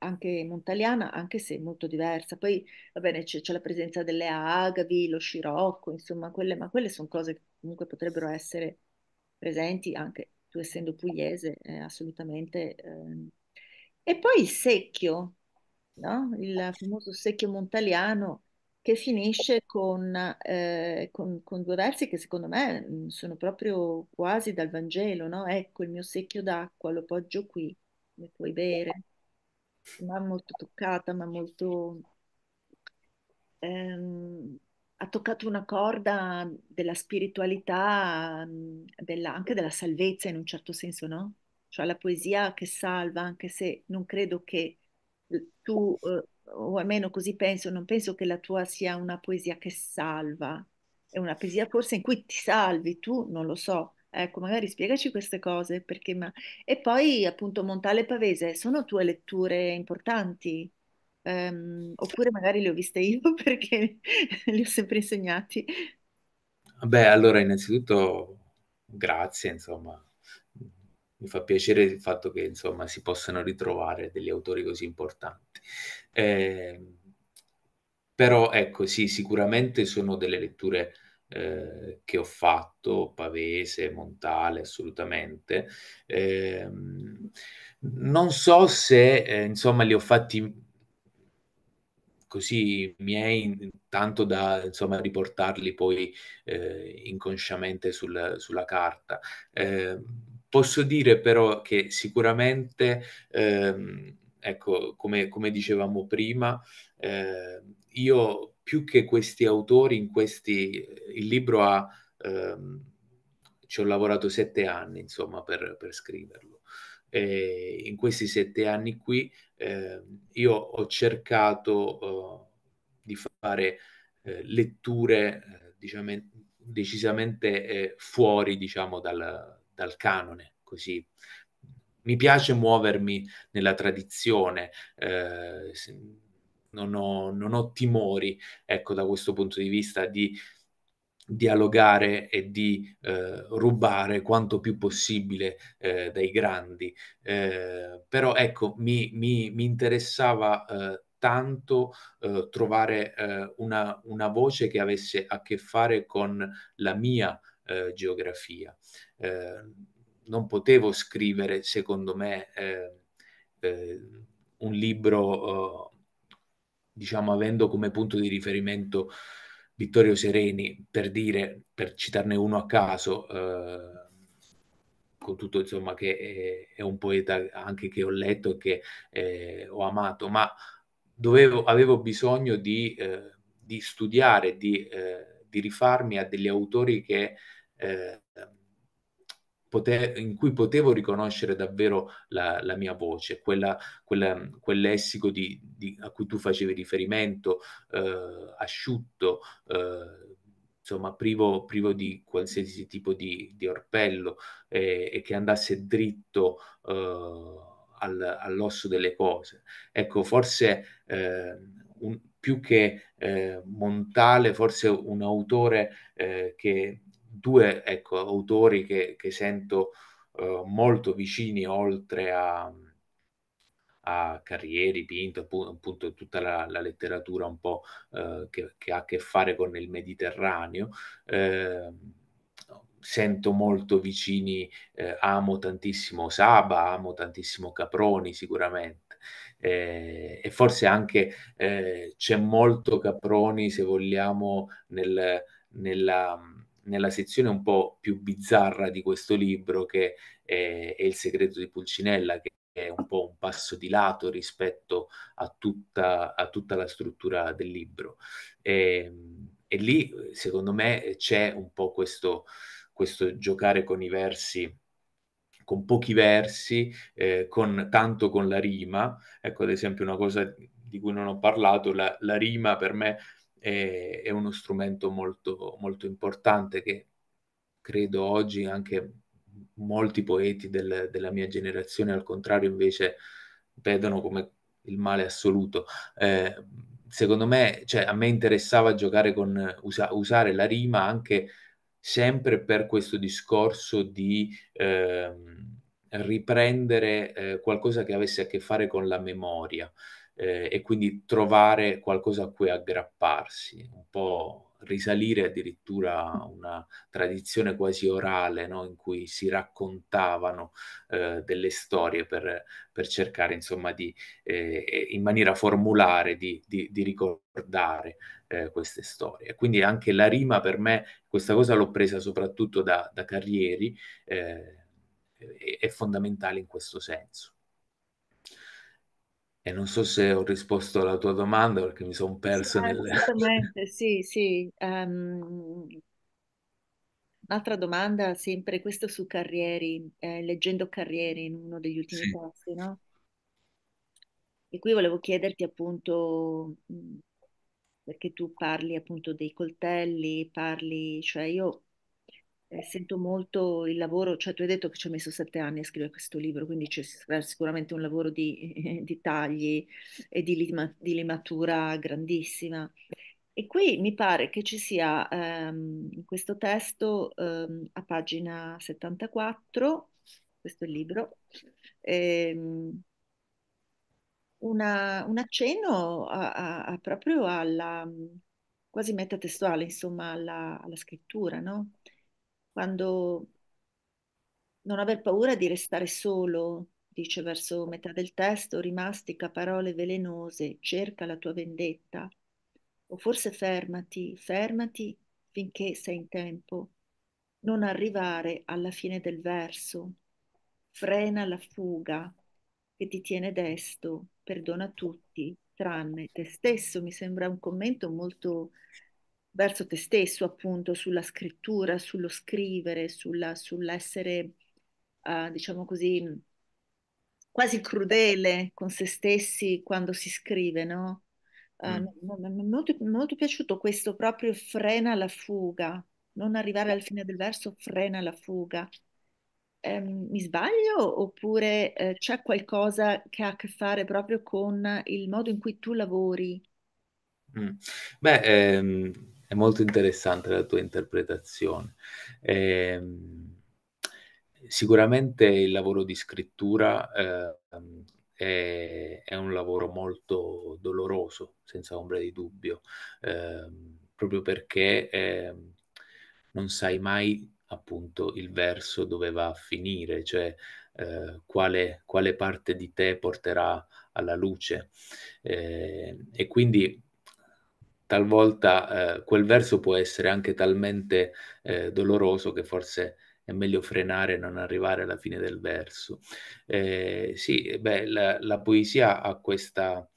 anche montaliana, anche se molto diversa. Poi va bene, c'è, c'è la presenza delle agavi, lo scirocco, insomma, quelle, ma quelle sono cose che comunque potrebbero essere presenti anche tu essendo pugliese, eh, assolutamente. Eh. E poi il secchio, no? il famoso secchio montaliano che finisce con, eh, con, con, due versi che secondo me mm, sono proprio quasi dal Vangelo, no? Ecco il mio secchio d'acqua, lo poggio qui, ne puoi bere ma molto toccata, ma molto... Ehm, ha toccato una corda della spiritualità, della, anche della salvezza in un certo senso, no? Cioè la poesia che salva, anche se non credo che tu, eh, o almeno così penso, non penso che la tua sia una poesia che salva, è una poesia forse in cui ti salvi, tu non lo so, Ecco, magari spiegaci queste cose, perché ma... E poi appunto Montale e Pavese, sono tue letture importanti? Ehm, oppure magari le ho viste io (laughs) perché li ho sempre insegnati. Beh, allora innanzitutto grazie, insomma, mi fa piacere il fatto che insomma si possano ritrovare degli autori così importanti. Eh, però ecco, sì, sicuramente sono delle letture eh, che ho fatto, Pavese, Montale, assolutamente. Eh, non so se, eh, insomma, li ho fatti così miei, tanto da insomma, riportarli poi eh, inconsciamente sul, sulla carta. Ehm, posso dire però che sicuramente, ehm, ecco, come, come, dicevamo prima, ehm, io più che questi autori in questi... Il libro ha... Ehm, ci ho lavorato sette anni, insomma, per, per scriverlo. E in questi sette anni qui eh, io ho cercato eh, di fare eh, letture, diciamo, decisamente eh, fuori, diciamo, dal, dal canone, così mi piace muovermi nella tradizione, eh, non ho, non ho timori, ecco, da questo punto di vista di dialogare e di eh, rubare quanto più possibile eh, dai grandi. Eh, però ecco, mi, mi, mi interessava eh, tanto eh, trovare eh, una, una, voce che avesse a che fare con la mia geografia. non potevo scrivere, secondo me, un libro oh, diciamo, avendo come punto di riferimento Vittorio Sereni, per dire, per citarne uno a caso, eh, con tutto insomma che è, è, un poeta anche che ho letto e che eh, ho amato, ma dovevo, avevo bisogno di, eh, di studiare, di, eh, di, rifarmi a degli autori che eh, poter, in cui potevo riconoscere davvero la, la mia voce, quella, quella, quel lessico di, di, a cui tu facevi riferimento, eh, asciutto, eh, insomma, privo, privo, di qualsiasi tipo di, di orpello eh, e che andasse dritto eh, al, all'osso delle cose. Ecco, forse eh, un, più che eh, Montale, forse un autore eh, che due ecco, autori che, che sento eh, molto vicini oltre a, a Carrieri, Pinto, appunto, appunto tutta la, la, letteratura un po' eh, che, che, ha a che fare con il Mediterraneo. Eh, sento molto vicini, eh, amo tantissimo Saba, amo tantissimo Caproni sicuramente. Eh, e forse anche eh, c'è molto Caproni, se vogliamo, nel, nella, nella sezione un po' più bizzarra di questo libro, che è, è Il segreto di Pulcinella, che è un po' un passo di lato rispetto a tutta, a tutta la struttura del libro. E, ehm, e, lì, secondo me, c'è un po' questo, questo giocare con i versi con pochi versi, eh, con, tanto con la rima. Ecco, ad esempio, una cosa di cui non ho parlato, la, la rima per me è, è uno strumento molto, molto importante che credo oggi anche molti poeti del, della mia generazione al contrario invece vedono come il male assoluto. Eh, secondo me, cioè, a me interessava giocare con usa, usare la rima anche sempre per questo discorso di eh, riprendere eh, qualcosa che avesse a che fare con la memoria eh, e quindi trovare qualcosa a cui aggrapparsi, un po' risalire addirittura a una tradizione quasi orale no? in cui si raccontavano eh, delle storie per, per, cercare insomma di, eh, in maniera formulare di, di, di ricordare eh, queste storie. Quindi anche la rima per me, questa cosa l'ho presa soprattutto da, da Carrieri, eh, è fondamentale in questo senso. E non so se ho risposto alla tua domanda perché mi sono perso ah, nelle... Assolutamente, sì, sì. Ehm, un'altra domanda, sempre questo su Carrieri, eh, leggendo Carrieri in uno degli ultimi Sì. passi, no? E qui volevo chiederti appunto, mhmm, perché tu parli appunto dei coltelli, parli, cioè io eh, sento molto il lavoro, cioè tu hai detto che ci ho messo sette anni a scrivere questo libro, quindi c'è eh, sicuramente un lavoro di, (laughs) di tagli e di, lima, di, limatura grandissima. E qui mi pare che ci sia ehm, in questo testo ehm, a pagina 74, questo è il libro, ehm, una, un accenno a, a, a proprio alla quasi metatestuale, insomma, alla, alla scrittura, no? quando non aver paura di restare solo, dice verso metà del testo, rimastica parole velenose, cerca la tua vendetta, o forse fermati, fermati finché sei in tempo, non arrivare alla fine del verso, frena la fuga che ti tiene desto, perdona tutti, tranne te stesso, mi sembra un commento molto verso te stesso, appunto, sulla scrittura, sullo scrivere, sulla, sull'essere, uh, diciamo così, quasi crudele con se stessi quando si scrive, no? Uh, mm. molto, molto, piaciuto questo proprio frena la fuga, non arrivare al fine del verso frena la fuga. Eh, mi sbaglio oppure eh, c'è qualcosa che ha a che fare proprio con il modo in cui tu lavori? Mm. Beh, ehm, è molto interessante la tua interpretazione. Eh, sicuramente il lavoro di scrittura eh, è, è, un lavoro molto doloroso, senza ombra di dubbio, eh, proprio perché ehm, non sai mai appunto il verso dove va a finire, cioè eh, quale, quale, parte di te porterà alla luce. Ehm, e quindi talvolta eh, quel verso può essere anche talmente eh, doloroso che forse è meglio frenare e non arrivare alla fine del verso. Eh, sì, beh, la, la, poesia ha questa,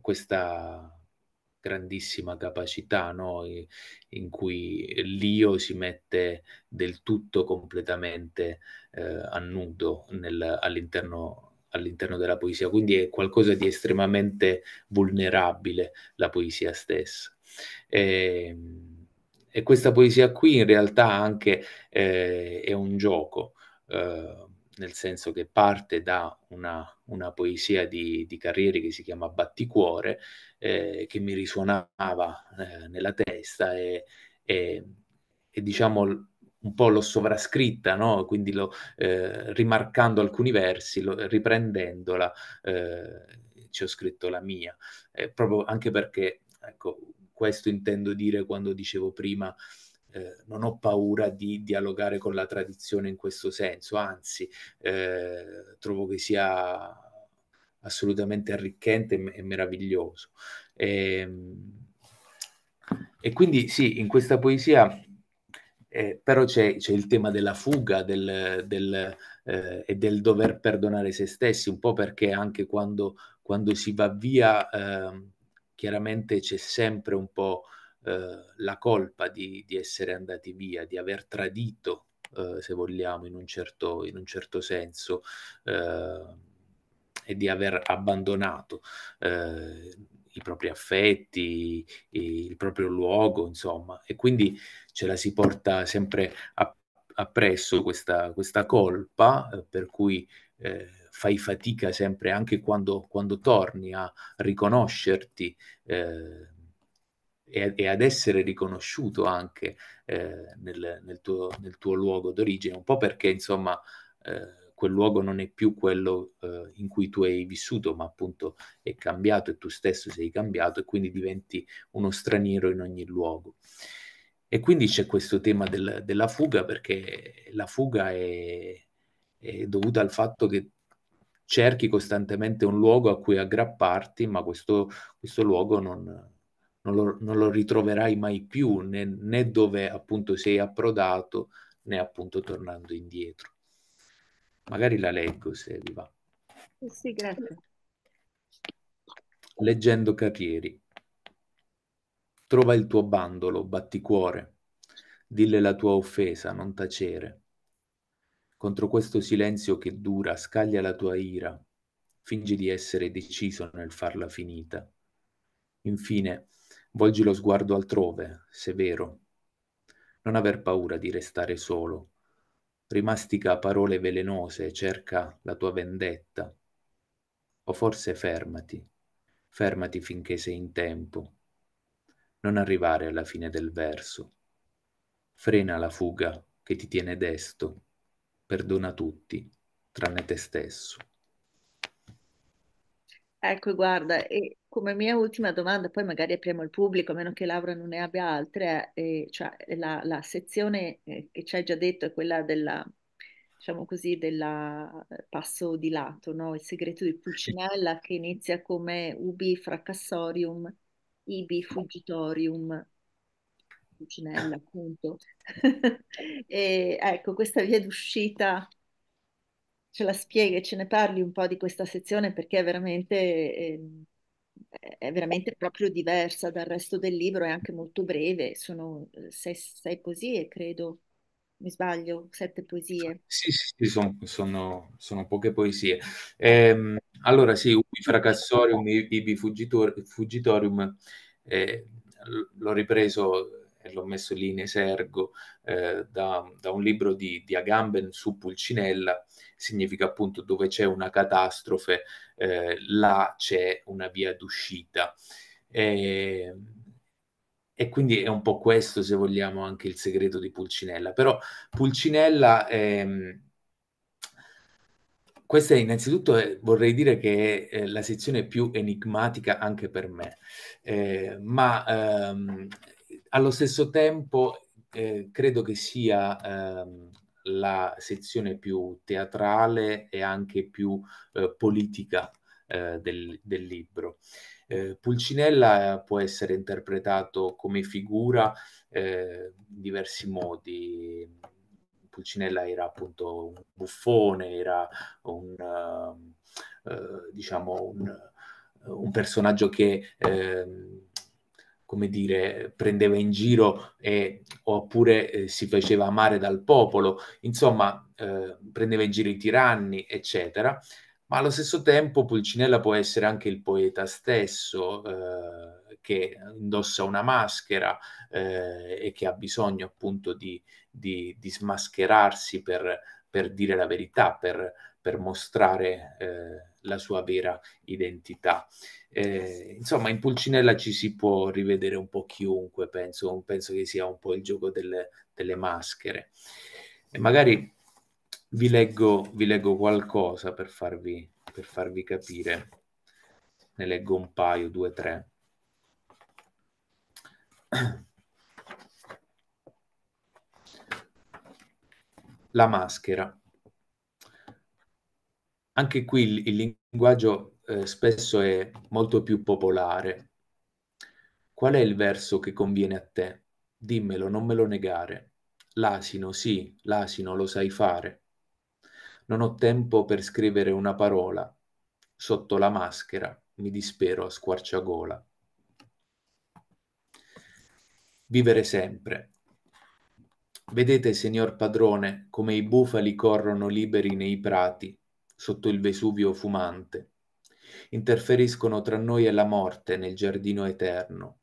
questa grandissima capacità no? in cui l'io si mette del tutto completamente eh, a nudo nel, all'interno all'interno della poesia, quindi è qualcosa di estremamente vulnerabile la poesia stessa. E, ehm, e questa poesia qui in realtà anche eh, è un gioco, eh, nel senso che parte da una, una poesia di, di, Carrieri che si chiama Batticuore, eh, che mi risuonava eh, nella testa e, e, e diciamo un po' l'ho sovrascritta, no? quindi lo, eh, rimarcando alcuni versi, lo, riprendendola, eh, ci ho scritto la mia, eh, proprio anche perché, ecco, questo intendo dire quando dicevo prima, eh, non ho paura di dialogare con la tradizione in questo senso, anzi, eh, trovo che sia assolutamente arricchente e, e meraviglioso. E, ehm, e quindi sì, in questa poesia eh, però c'è, c'è, il tema della fuga del, del, eh, e del dover perdonare se stessi, un po' perché anche quando, quando si va via, eh, chiaramente c'è sempre un po' eh, la colpa di, di, essere andati via, di aver tradito, eh, se vogliamo, in un certo, in un certo senso, eh, e di aver abbandonato i propri affetti, il proprio luogo, insomma, e quindi ce la si porta sempre appresso questa, questa colpa eh, per cui eh, fai fatica sempre anche quando, quando torni a riconoscerti eh, e, e, ad essere riconosciuto anche eh, nel, nel, tuo, nel, tuo, luogo d'origine, un po' perché insomma eh, quel luogo non è più quello eh, in cui tu hai vissuto, ma appunto è cambiato e tu stesso sei cambiato e quindi diventi uno straniero in ogni luogo. E quindi c'è questo tema del, della fuga perché la fuga è, è dovuta al fatto che cerchi costantemente un luogo a cui aggrapparti, ma questo, questo luogo non, non, lo, non, lo, ritroverai mai più, né, né dove appunto sei approdato, né appunto tornando indietro. Magari la leggo se vi va. Eh sì, grazie. Leggendo Carrieri. Trova il tuo bandolo, batticuore. Dille la tua offesa, non tacere. Contro questo silenzio che dura, scaglia la tua ira. Fingi di essere deciso nel farla finita. Infine, volgi lo sguardo altrove, severo. Non aver paura di restare solo rimastica parole velenose, cerca la tua vendetta. O forse fermati, fermati finché sei in tempo. Non arrivare alla fine del verso. Frena la fuga che ti tiene desto. Perdona tutti, tranne te stesso. Ecco, guarda, e come mia ultima domanda, poi magari apriamo il pubblico, a meno che Laura non ne abbia altre, eh, cioè eh, la, la sezione eh, che ci hai già detto è quella della, diciamo così, della eh, passo di lato, no? Il segreto di Pulcinella che inizia come ubi fracassorium, ibi fuggitorium, Pulcinella appunto. (laughs) E, ecco, questa via d'uscita ce la spieghi e ce ne parli un po' di questa sezione perché è veramente, eh, è veramente proprio diversa dal resto del libro, è anche molto breve, sono eh, sei, sei poesie credo mi sbaglio, sette poesie. Sì, sì, sono, sono, sono poche poesie. Ehm, allora, sì, Ubi Fracassorium, Ibi Fugitorium, eh, l'ho ripreso l'ho messo lì in esergo, eh, da, da, un libro di, di, Agamben su Pulcinella, significa appunto dove c'è una catastrofe, eh, là c'è una via d'uscita. E, ehm, e, quindi è un po' questo, se vogliamo, anche il segreto di Pulcinella. Però Pulcinella... Ehm, questa innanzitutto eh, vorrei dire che è eh, la sezione più enigmatica anche per me, eh, ma ehm, allo stesso tempo eh, credo che sia ehm, la sezione più teatrale e anche più eh, politica eh, del, del, libro. Eh, Pulcinella eh, può essere interpretato come figura eh, in diversi modi. Pulcinella era appunto un buffone, era un, uh, uh, diciamo un, un personaggio che ehm, come dire, prendeva in giro e, oppure eh, si faceva amare dal popolo, insomma, eh, prendeva in giro i tiranni, eccetera. Ma allo stesso tempo Pulcinella può essere anche il poeta stesso eh, che indossa una maschera eh, e che ha bisogno appunto di, di, di smascherarsi per, per, dire la verità, per, per mostrare eh, la sua vera identità. Eh, insomma, in Pulcinella ci si può rivedere un po' chiunque, penso, penso che sia un po' il gioco delle, delle maschere. E magari vi leggo, vi leggo qualcosa per farvi, per farvi capire. Ne leggo un paio, due, tre. La maschera anche qui il, il linguaggio eh, spesso è molto più popolare. Qual è il verso che conviene a te? Dimmelo, non me lo negare. L'asino, sì, l'asino lo sai fare. Non ho tempo per scrivere una parola. Sotto la maschera mi dispero a squarciagola. Vivere sempre. Vedete, signor padrone, come i bufali corrono liberi nei prati, sotto il Vesuvio fumante. Interferiscono tra noi e la morte nel giardino eterno.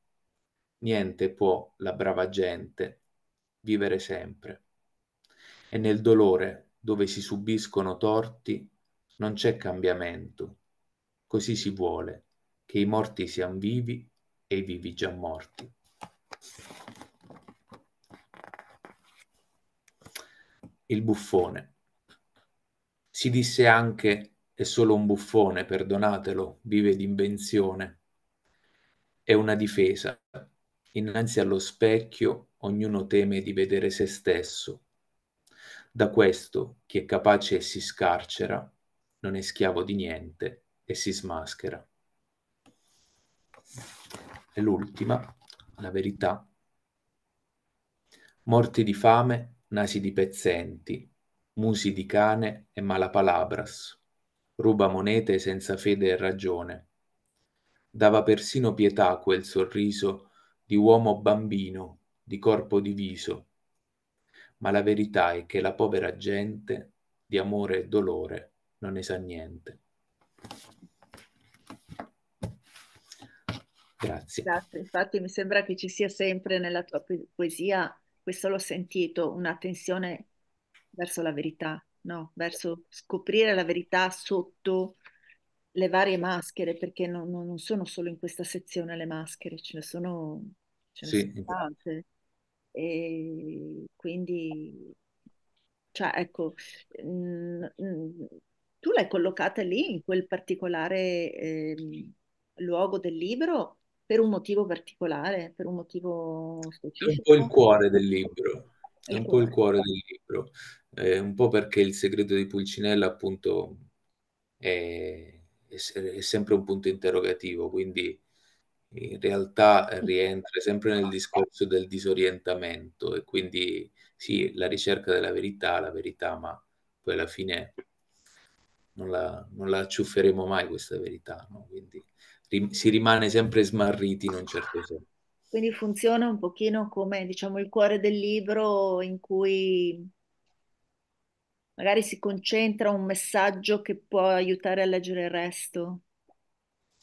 Niente può la brava gente vivere sempre. E nel dolore, dove si subiscono torti, non c'è cambiamento. Così si vuole, che i morti siano vivi e i vivi già morti. Il buffone. Si disse anche è solo un buffone, perdonatelo, vive d'invenzione. È una difesa. Innanzi allo specchio ognuno teme di vedere se stesso. Da questo chi è capace e si scarcera non è schiavo di niente e si smaschera. E l'ultima, la verità. Morti di fame, nasi di pezzenti, musi di cane e malapalabras, ruba monete senza fede e ragione. Dava persino pietà quel sorriso di uomo bambino, di corpo diviso. Ma la verità è che la povera gente di amore e dolore non ne sa niente. Grazie. Esatto, infatti mi sembra che ci sia sempre nella tua poesia, questo l'ho sentito, una tensione verso la verità, no? verso scoprire la verità sotto le varie maschere, perché non, non sono solo in questa sezione le maschere, ce ne sono, ce ne sì. sono tante. E quindi, cioè, ecco, mh, mh, tu l'hai collocata lì, in quel particolare eh, luogo del libro, per un motivo particolare, per un motivo specifico. È un po' il cuore del libro. È un po' il cuore del libro, eh, un po' perché il segreto di Pulcinella appunto è, è, è sempre un punto interrogativo, quindi in realtà rientra sempre nel discorso del disorientamento e quindi sì, la ricerca della verità, la verità, ma poi alla fine non la, non la acciufferemo mai questa verità, no? quindi rim- si rimane sempre smarriti in un certo senso. Quindi funziona un pochino come diciamo, il cuore del libro in cui magari si concentra un messaggio che può aiutare a leggere il resto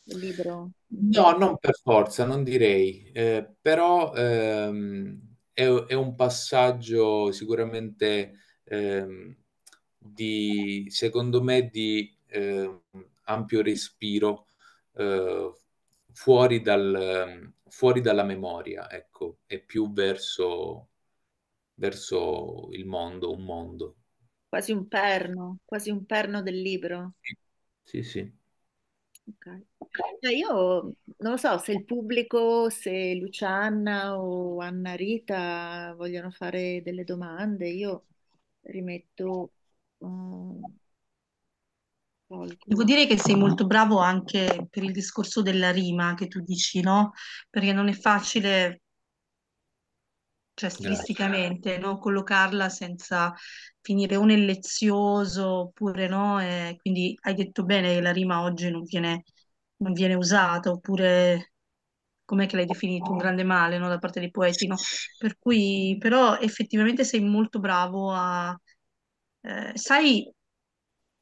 del libro. No, non per forza, non direi, eh, però ehm, è, è, un passaggio sicuramente ehm, di, secondo me, di eh, ampio respiro eh, fuori dal fuori dalla memoria, ecco, e più verso, verso il mondo, un mondo. Quasi un perno, quasi un perno del libro. Sì, sì. Okay. Eh, io non lo so se il pubblico, se Luciana o Anna Rita vogliono fare delle domande, io rimetto um, Devo dire che sei ah. molto bravo anche per il discorso della rima che tu dici, no? Perché non è facile, cioè stilisticamente, no? Collocarla senza finire o nel lezioso oppure no? E quindi hai detto bene che la rima oggi non viene, non viene usata, oppure com'è che l'hai definito? Un grande male, no? Da parte dei poeti, no? Per cui, però effettivamente sei molto bravo a... Eh, sai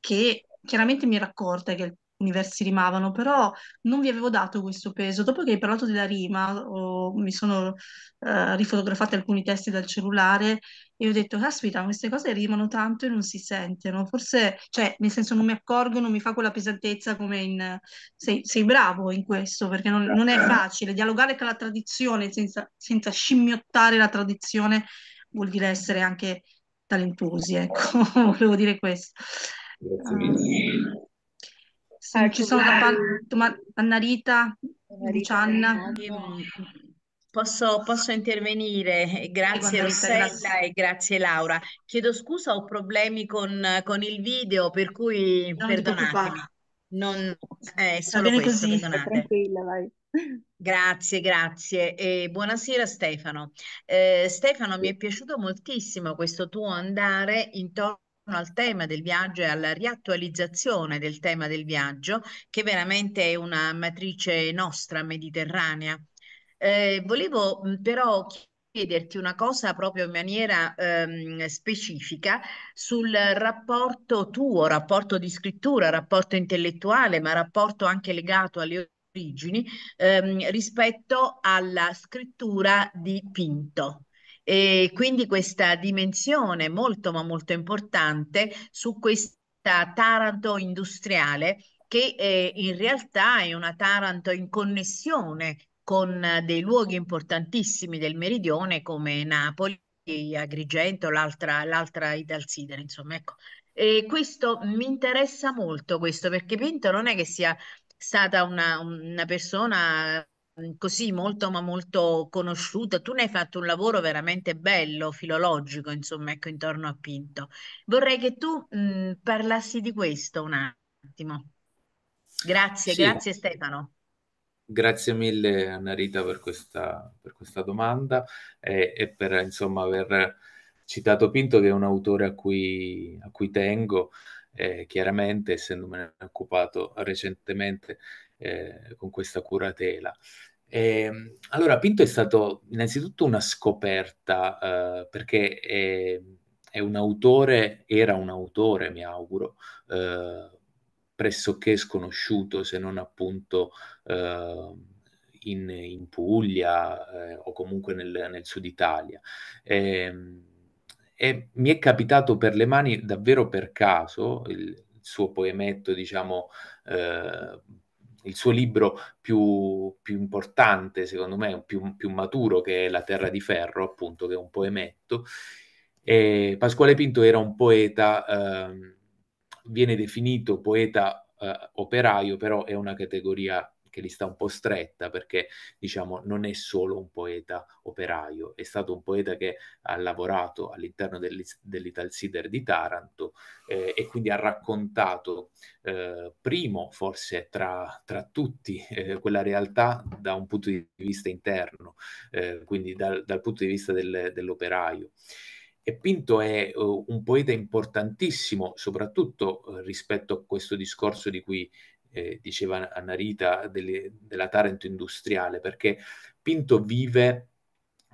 che chiaramente mi ero accorta che i versi rimavano, però non vi avevo dato questo peso. Dopo che hai parlato della rima, oh, mi sono eh, rifotografate alcuni testi dal cellulare e ho detto, caspita, queste cose rimano tanto e non si sentono. Forse, cioè, nel senso non mi accorgo, non mi fa quella pesantezza come in... Sei, sei bravo in questo, perché non, non, è esatto. facile. Dialogare con la tradizione senza, senza scimmiottare la tradizione vuol dire essere anche talentuosi, ecco, (laughs) volevo dire questo. Grazie ah. mille. Sì, ci sono da ecco, Anna Rita, Lucianna. Esatto. Posso, posso, intervenire? Grazie Rossella e grazie Laura. Chiedo scusa, ho problemi con, con il video, per cui non perdonatemi. Non, eh, è solo questo, così, tranquilla, vai. Grazie, grazie e buonasera Stefano. Eh, Stefano, mi è piaciuto moltissimo questo tuo andare intorno al tema del viaggio e alla riattualizzazione del tema del viaggio, che veramente è una matrice nostra mediterranea. Eh, volevo però chiederti una cosa proprio in maniera ehm, specifica sul rapporto tuo, rapporto di scrittura, rapporto intellettuale, ma rapporto anche legato alle origini ehm, rispetto alla scrittura di Pinto. E quindi questa dimensione molto ma molto importante su questa Taranto industriale che eh, in realtà è una Taranto in connessione con eh, dei luoghi importantissimi del meridione come Napoli, Agrigento, l'altra, l'altra Idalsidere, insomma, ecco. E questo mi interessa molto questo perché Pinto non è che sia stata una, una persona così molto ma molto conosciuta. Tu ne hai fatto un lavoro veramente bello, filologico, insomma, ecco, intorno a Pinto. Vorrei che tu mh, mhmm, parlassi di questo un attimo. Grazie, sì. grazie Stefano. Grazie mille Annarita per questa, per questa domanda e, e per insomma, aver citato Pinto che è un autore a cui, a cui tengo, eh, chiaramente essendomene occupato recentemente eh, con questa curatela. E, ehm, allora, Pinto è stato innanzitutto una scoperta eh, perché è, è, un autore, era un autore, mi auguro, eh, pressoché sconosciuto, se non appunto eh, in, in, Puglia eh, o comunque nel, nel sud Italia. E, ehm, e mi è capitato per le mani davvero per caso il, suo poemetto, diciamo, eh, il suo libro più, più importante, secondo me, più, più, maturo, che è La Terra di Ferro, appunto, che è un poemetto. E Pasquale Pinto era un poeta, eh, viene definito poeta eh, operaio, però è una categoria che li sta un po' stretta perché diciamo non è solo un poeta operaio, è stato un poeta che ha lavorato all'interno dell'Ital Sider di Taranto eh, e quindi ha raccontato eh, primo forse tra, tra tutti eh, quella realtà da un punto di vista interno, eh, quindi dal, dal, punto di vista del, dell'operaio. E Pinto è uh, un poeta importantissimo, soprattutto uh, rispetto a questo discorso di cui eh, diceva Annarita, delle, della Tarento industriale, perché Pinto vive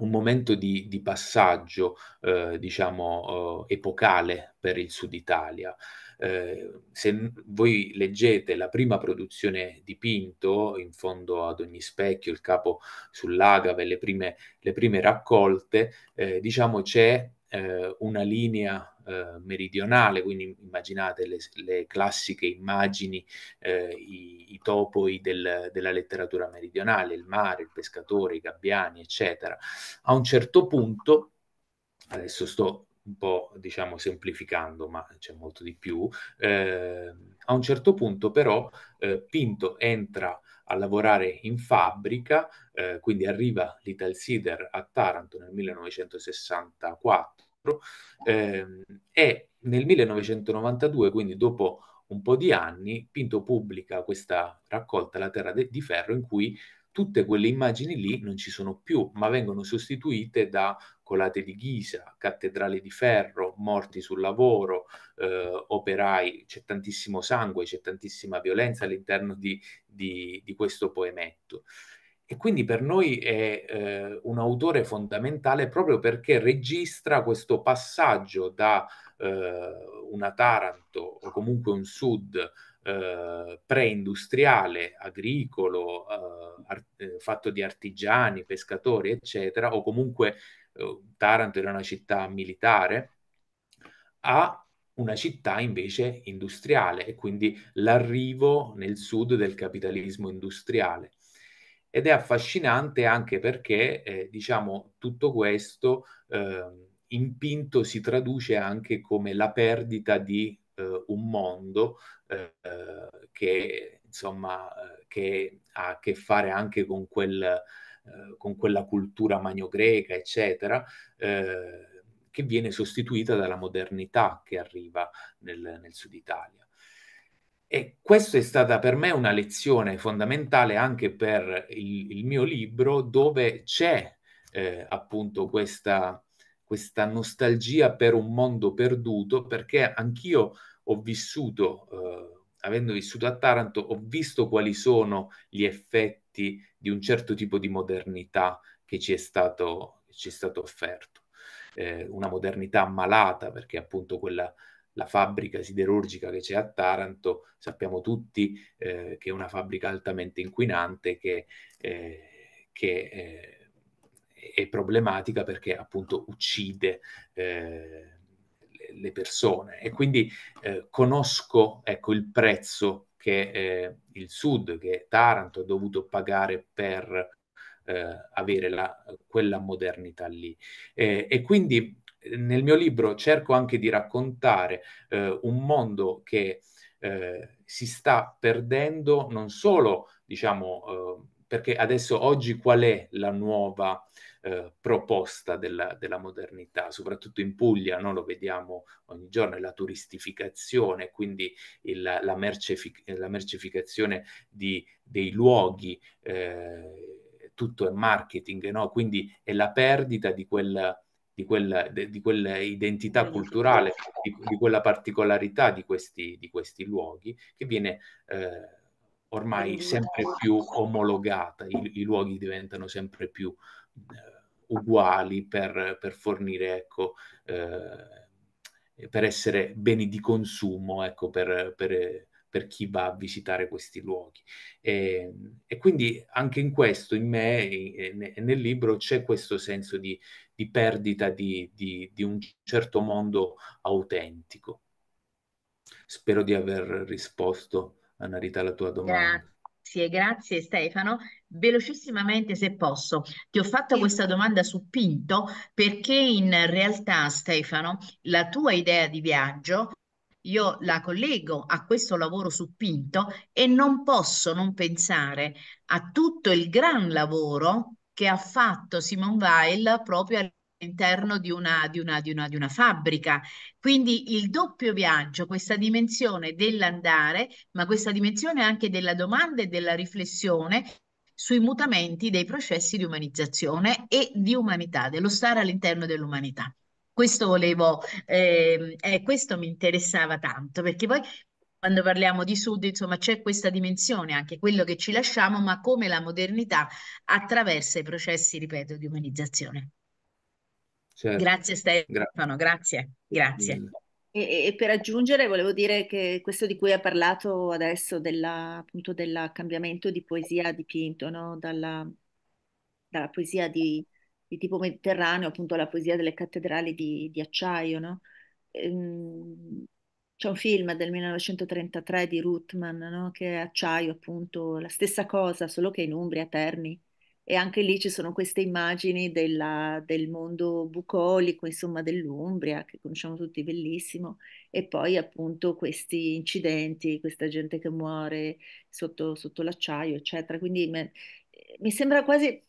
un momento di, di passaggio, eh, diciamo, eh, epocale per il Sud Italia. Eh, se voi leggete la prima produzione di Pinto, in fondo ad ogni specchio, il capo sull'agave, le prime, le prime raccolte, eh, diciamo c'è eh, una linea eh, meridionale, quindi immaginate le, le classiche immagini, eh, i, i, topoi del, della letteratura meridionale, il mare, il pescatore, i gabbiani, eccetera. A un certo punto, adesso sto un po' diciamo semplificando, ma c'è molto di più, eh, a un certo punto però eh, Pinto entra a lavorare in fabbrica, eh, quindi arriva l'Ital l'Italsider a Taranto nel 1964 eh, e nel 1992, quindi dopo un po' di anni, Pinto pubblica questa raccolta La Terra de- di Ferro in cui tutte quelle immagini lì non ci sono più, ma vengono sostituite da colate di ghisa, cattedrali di ferro, morti sul lavoro, eh, operai, c'è tantissimo sangue, c'è tantissima violenza all'interno di, di, di questo poemetto. E quindi per noi è eh, un autore fondamentale proprio perché registra questo passaggio da eh, una Taranto o comunque un sud eh, pre-industriale, agricolo, eh, art- eh, fatto di artigiani, pescatori, eccetera, o comunque eh, Taranto era una città militare, a una città invece industriale e quindi l'arrivo nel sud del capitalismo industriale ed è affascinante anche perché, eh, diciamo, tutto questo eh, impinto si traduce anche come la perdita di eh, un mondo eh, che, insomma, eh, che ha a che fare anche con, quel, eh, con quella cultura magno-greca, eccetera, che viene sostituita dalla modernità che arriva nel, nel sud Italia. E questa è stata per me una lezione fondamentale anche per il, il mio libro, dove c'è eh, appunto questa, questa, nostalgia per un mondo perduto, perché anch'io ho vissuto, eh, avendo vissuto a Taranto, ho visto quali sono gli effetti di un certo tipo di modernità che ci è stato, ci è stato offerto. Eh, una modernità malata, perché appunto quella la fabbrica siderurgica che c'è a Taranto, sappiamo tutti eh, che è una fabbrica altamente inquinante che, eh, che eh, è problematica perché appunto uccide eh, le persone e quindi eh, conosco ecco, il prezzo che eh, il sud, che Taranto ha dovuto pagare per avere la, quella modernità lì. e quindi nel mio libro cerco anche di raccontare eh, un mondo che eh, si sta perdendo non solo, diciamo, eh, perché adesso oggi qual è la nuova eh, proposta della, della, modernità, soprattutto in Puglia, no? lo vediamo ogni giorno, è la turistificazione, quindi il, la, mercefic- la, merceficazione di, dei luoghi eh, tutto è marketing, no? quindi è la perdita di quel, di, quel, de, di quell'identità culturale, di, di, quella particolarità di questi, di questi luoghi che viene eh, ormai sempre più omologata, I, i luoghi diventano sempre più eh, uguali per, per, fornire, ecco, eh, per essere beni di consumo, ecco, per, per per chi va a visitare questi luoghi. E, ehm, e quindi anche in questo, in me e nel libro, c'è questo senso di, di perdita di, di, di un certo mondo autentico. Spero di aver risposto, Anarita, alla tua domanda. Grazie, grazie Stefano. Velocissimamente, se posso, ti ho fatto questa domanda su Pinto perché in realtà, Stefano, la tua idea di viaggio io la collego a questo lavoro su Pinto e non posso non pensare a tutto il gran lavoro che ha fatto Simone Weil proprio all'interno di una, di, una, di, una, di una fabbrica. Quindi il doppio viaggio, questa dimensione dell'andare, ma questa dimensione anche della domanda e della riflessione sui mutamenti dei processi di umanizzazione e di umanità, dello stare all'interno dell'umanità. Questo volevo, eh, eh, questo mi interessava tanto, perché poi quando parliamo di Sud, insomma, c'è questa dimensione, anche quello che ci lasciamo, ma come la modernità attraversa i processi, ripeto, di umanizzazione. Certo. Grazie Stefano, Gra grazie, grazie. Mm. E, e, per aggiungere volevo dire che questo di cui ha parlato adesso della, appunto del cambiamento di poesia dipinto, no? dalla, dalla, poesia di, di, tipo mediterraneo appunto alla poesia delle cattedrali di, di acciaio, no? ehm, c'è un film del 1933 di Ruttman, no? che è Acciaio, appunto, la stessa cosa, solo che in Umbria, Terni. E anche lì ci sono queste immagini della, del mondo bucolico, insomma, dell'Umbria, che conosciamo tutti, bellissimo. E poi appunto questi incidenti, questa gente che muore sotto, sotto l'acciaio, eccetera. Quindi me, mi sembra quasi,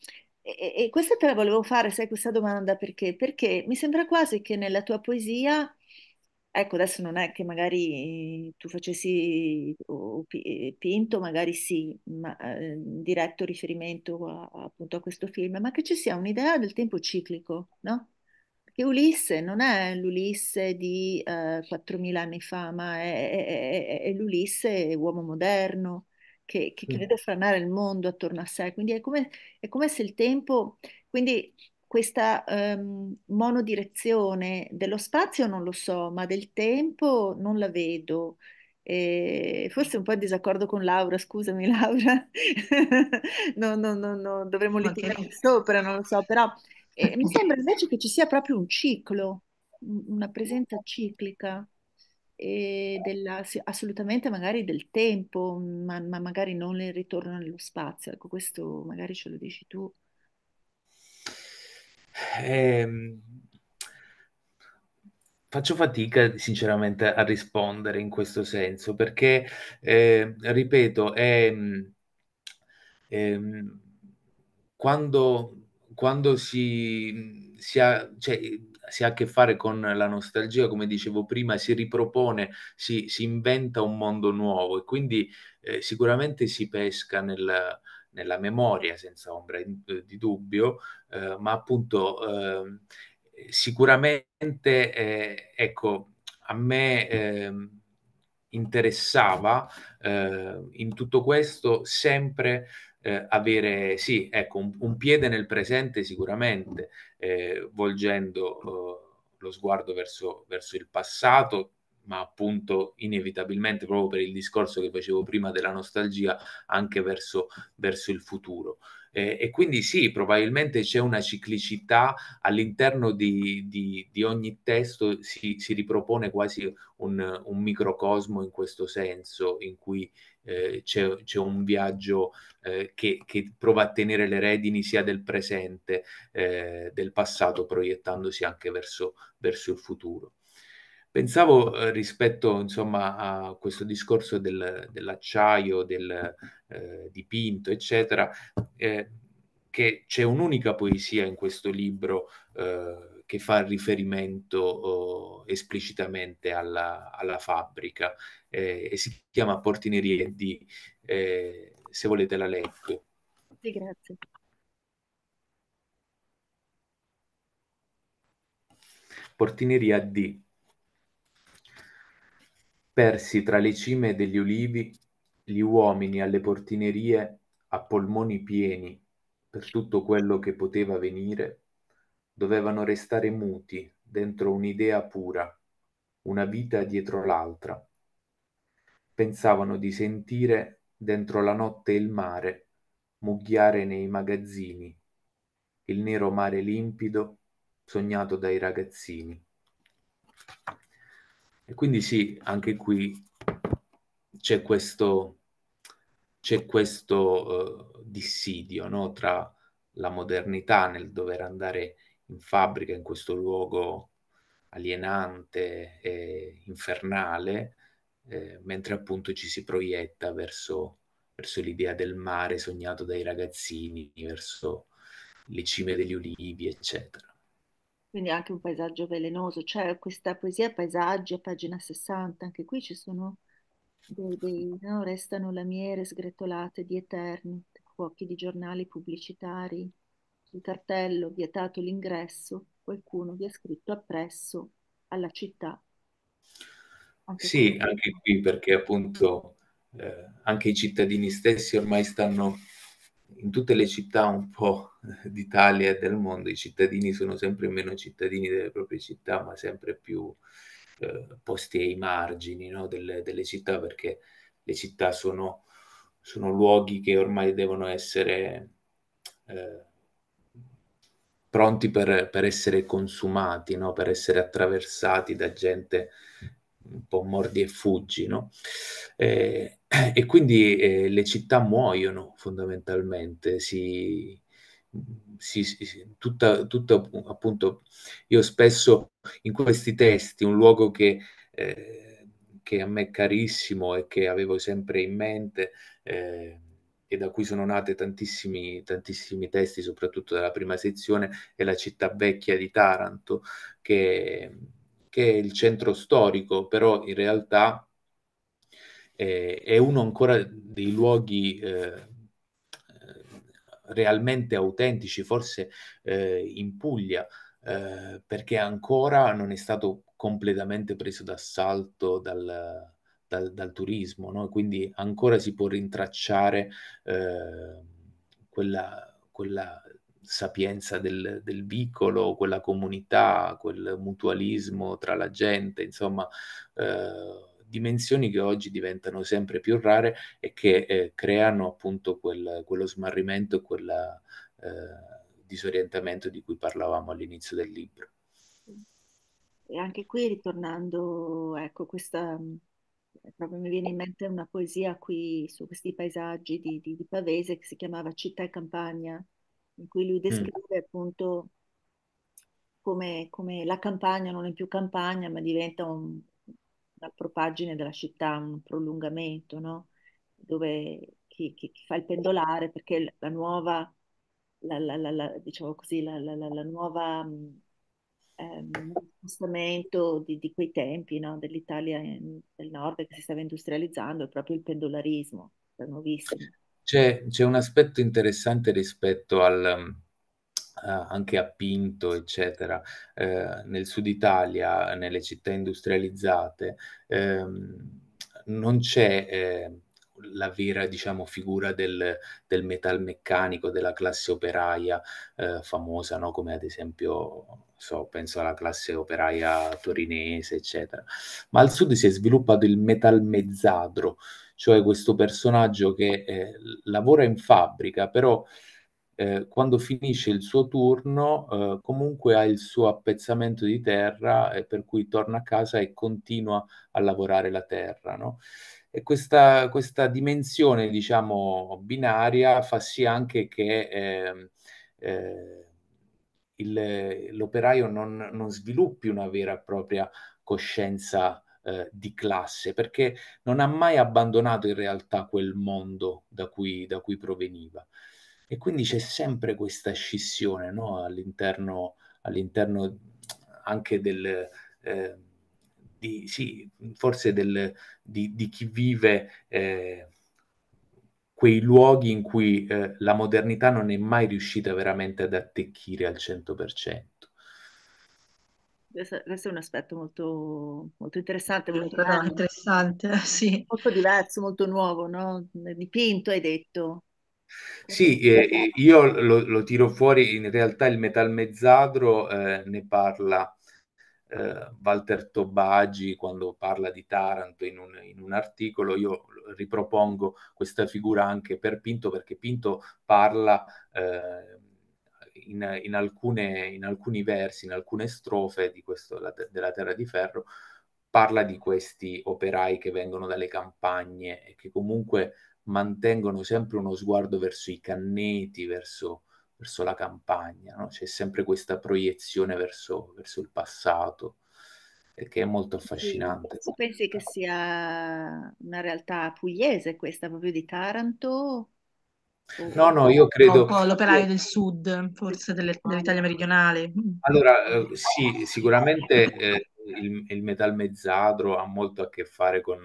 e, questa te la volevo fare, sai, questa domanda perché? Perché mi sembra quasi che nella tua poesia Ecco, adesso non è che magari eh, tu facessi Pinto, magari sì, ma eh, diretto riferimento a, appunto a questo film, ma che ci sia un'idea del tempo ciclico, no? Perché Ulisse non è l'Ulisse di eh, 4.000 anni fa, ma è, è, è, è l'Ulisse uomo moderno che, che, che vede franare il mondo attorno a sé, quindi è come, come se il tempo... Quindi questa ehm, monodirezione dello spazio non lo so, ma del tempo non la vedo. E forse un po' in disaccordo con Laura, scusami (laughs) Laura, no, no, no, no, dovremmo litigare okay. sopra, non lo so, però eh, mi sembra invece che ci sia proprio un ciclo, una presenza ciclica della, assolutamente magari del tempo, ma, ma magari non il ritorno nello spazio, ecco questo magari ce lo dici tu. Ehm, faccio fatica sinceramente a rispondere in questo senso perché, eh, ripeto, è, è, ehm, quando, quando si, si, ha, cioè, si, ha, a che fare con la nostalgia, come dicevo prima, si ripropone, si, si inventa un mondo nuovo e quindi eh, sicuramente si pesca nel nella memoria senza ombra eh, di dubbio, eh, ma appunto eh, sicuramente eh, ecco, a me ehm, interessava eh, in tutto questo sempre eh, avere sì, ecco, un, un, piede nel presente sicuramente, volgendo lo sguardo verso, verso il passato ma appunto inevitabilmente proprio per il discorso che facevo prima della nostalgia anche verso, verso il futuro. Eh, e quindi sì, probabilmente c'è una ciclicità all'interno di, di, di ogni testo, si, si ripropone quasi un, un, microcosmo in questo senso, in cui eh, c'è, c'è, un viaggio eh, che, che, prova a tenere le redini sia del presente, eh, del passato, proiettandosi anche verso, verso il futuro. Pensavo eh, rispetto insomma, a questo discorso del, dell'acciaio, del eh, dipinto, eccetera, eh, che c'è un'unica poesia in questo libro eh, che fa riferimento oh, esplicitamente alla, alla fabbrica eh, e si chiama Portineria di, eh, se volete la leggo. Sì, grazie. Portineria di persi tra le cime degli ulivi, gli uomini alle portinerie a polmoni pieni per tutto quello che poteva venire, dovevano restare muti dentro un'idea pura, una vita dietro l'altra. Pensavano di sentire dentro la notte il mare mugghiare nei magazzini, il nero mare limpido sognato dai ragazzini. E quindi sì, anche qui c'è questo, c'è questo uh, dissidio no? tra la modernità nel dover andare in fabbrica in questo luogo alienante e infernale, eh, mentre appunto ci si proietta verso, verso, l'idea del mare sognato dai ragazzini, verso le cime degli ulivi, eccetera quindi anche un paesaggio velenoso. cioè questa poesia Paesaggi a pagina 60, anche qui ci sono dei, dei no? restano lamiere sgretolate di eterni, fuochi di giornali pubblicitari, sul cartello vietato l'ingresso, qualcuno vi ha scritto appresso alla città. Anche sì, anche qui perché appunto eh, anche i cittadini stessi ormai stanno in tutte le città un po' d'Italia e del mondo i cittadini sono sempre meno cittadini delle proprie città, ma sempre più eh, posti ai margini no? delle, delle, città, perché le città sono, sono luoghi che ormai devono essere eh, pronti per, per, essere consumati, no? per essere attraversati da gente un po' mordi e fuggi. No? Eh, eh, e quindi, ehm, le città muoiono fondamentalmente, si si si tutta tutta appunto io spesso in questi testi, un luogo che ehm, che a me è carissimo e che avevo sempre in mente, ehm, e da cui sono nate tantissimi tantissimi testi, soprattutto dalla prima sezione, è la città vecchia di Taranto, che che è il centro storico, però in realtà eh, è uno ancora dei luoghi eh, realmente autentici, forse eh, in Puglia, eh, perché ancora non è stato completamente preso d'assalto dal, dal, dal turismo, no? quindi ancora si può rintracciare eh, quella, quella sapienza del, del, vicolo, quella comunità, quel mutualismo tra la gente, insomma, eh, dimensioni che oggi diventano sempre più rare e che eh, creano appunto quel, quello smarrimento e quel eh, disorientamento di cui parlavamo all'inizio del libro. E anche qui ritornando, ecco, questa proprio mi viene in mente una poesia qui su questi paesaggi di, di, di Pavese che si chiamava Città e Campagna, in cui lui mm. descrive mm. appunto come, come, la campagna non è più campagna, ma diventa un, la propaggine della città, un prolungamento, no? dove chi, chi, chi, fa il pendolare, perché la nuova, la, la, la, diciamo così, la, nuova ehm, spostamento ehm, di, di, quei tempi no? dell'Italia del nord che si stava industrializzando è proprio il pendolarismo, è nuovissimo. C'è, c'è un aspetto interessante rispetto al, eh, anche a Pinto, eccetera, eh, nel sud Italia, nelle città industrializzate, ehm, non c'è eh, la vera diciamo, figura del, del, metalmeccanico, della classe operaia eh, famosa, no? come ad esempio so, penso alla classe operaia torinese, eccetera. Ma al sud si è sviluppato il metalmezzadro, cioè questo personaggio che eh, lavora in fabbrica, però eh, quando finisce il suo turno eh, comunque ha il suo appezzamento di terra eh, per cui torna a casa e continua a lavorare la terra. No? E questa, questa, dimensione, diciamo, binaria fa sì anche che ehm, eh, il, l'operaio non, non, sviluppi una vera e propria coscienza eh, di classe, perché non ha mai abbandonato in realtà quel mondo da cui, da cui proveniva. E quindi c'è sempre questa scissione no? all'interno, all'interno, anche del... Eh, di, sì, forse del, di, di, chi vive eh, quei luoghi in cui eh, la modernità non è mai riuscita veramente ad attecchire al 100%. Questo, è un aspetto molto, molto interessante, ah, molto, interessante, sì. molto diverso, molto nuovo, no? Dipinto, hai detto. Sì, eh, eh, io lo, lo, tiro fuori, in realtà il metalmezzadro eh, ne parla eh, Walter Tobagi quando parla di Taranto in un, in un, articolo, io ripropongo questa figura anche per Pinto perché Pinto parla... Eh, in, in, alcune, in, alcuni versi, in alcune strofe questo, la, della Terra di Ferro, parla di questi operai che vengono dalle campagne e che comunque mantengono sempre uno sguardo verso i canneti, verso, verso la campagna, no? c'è sempre questa proiezione verso, verso il passato che è molto affascinante. Sì, pensi che sia una realtà pugliese questa, proprio di Taranto? No, no, io credo... Un po' l'operaio del sud, forse delle, dell'Italia meridionale. Allora, eh, sì, sicuramente eh, il, il metalmezzadro ha molto a che fare con,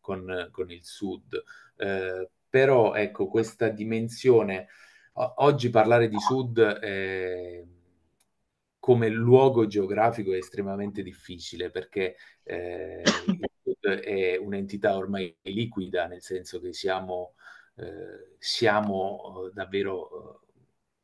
con, con il sud, eh, però ecco questa dimensione, o- oggi parlare di sud eh, come luogo geografico è estremamente difficile perché eh, il sud è un'entità ormai liquida, nel senso che siamo, eh, siamo eh, davvero eh,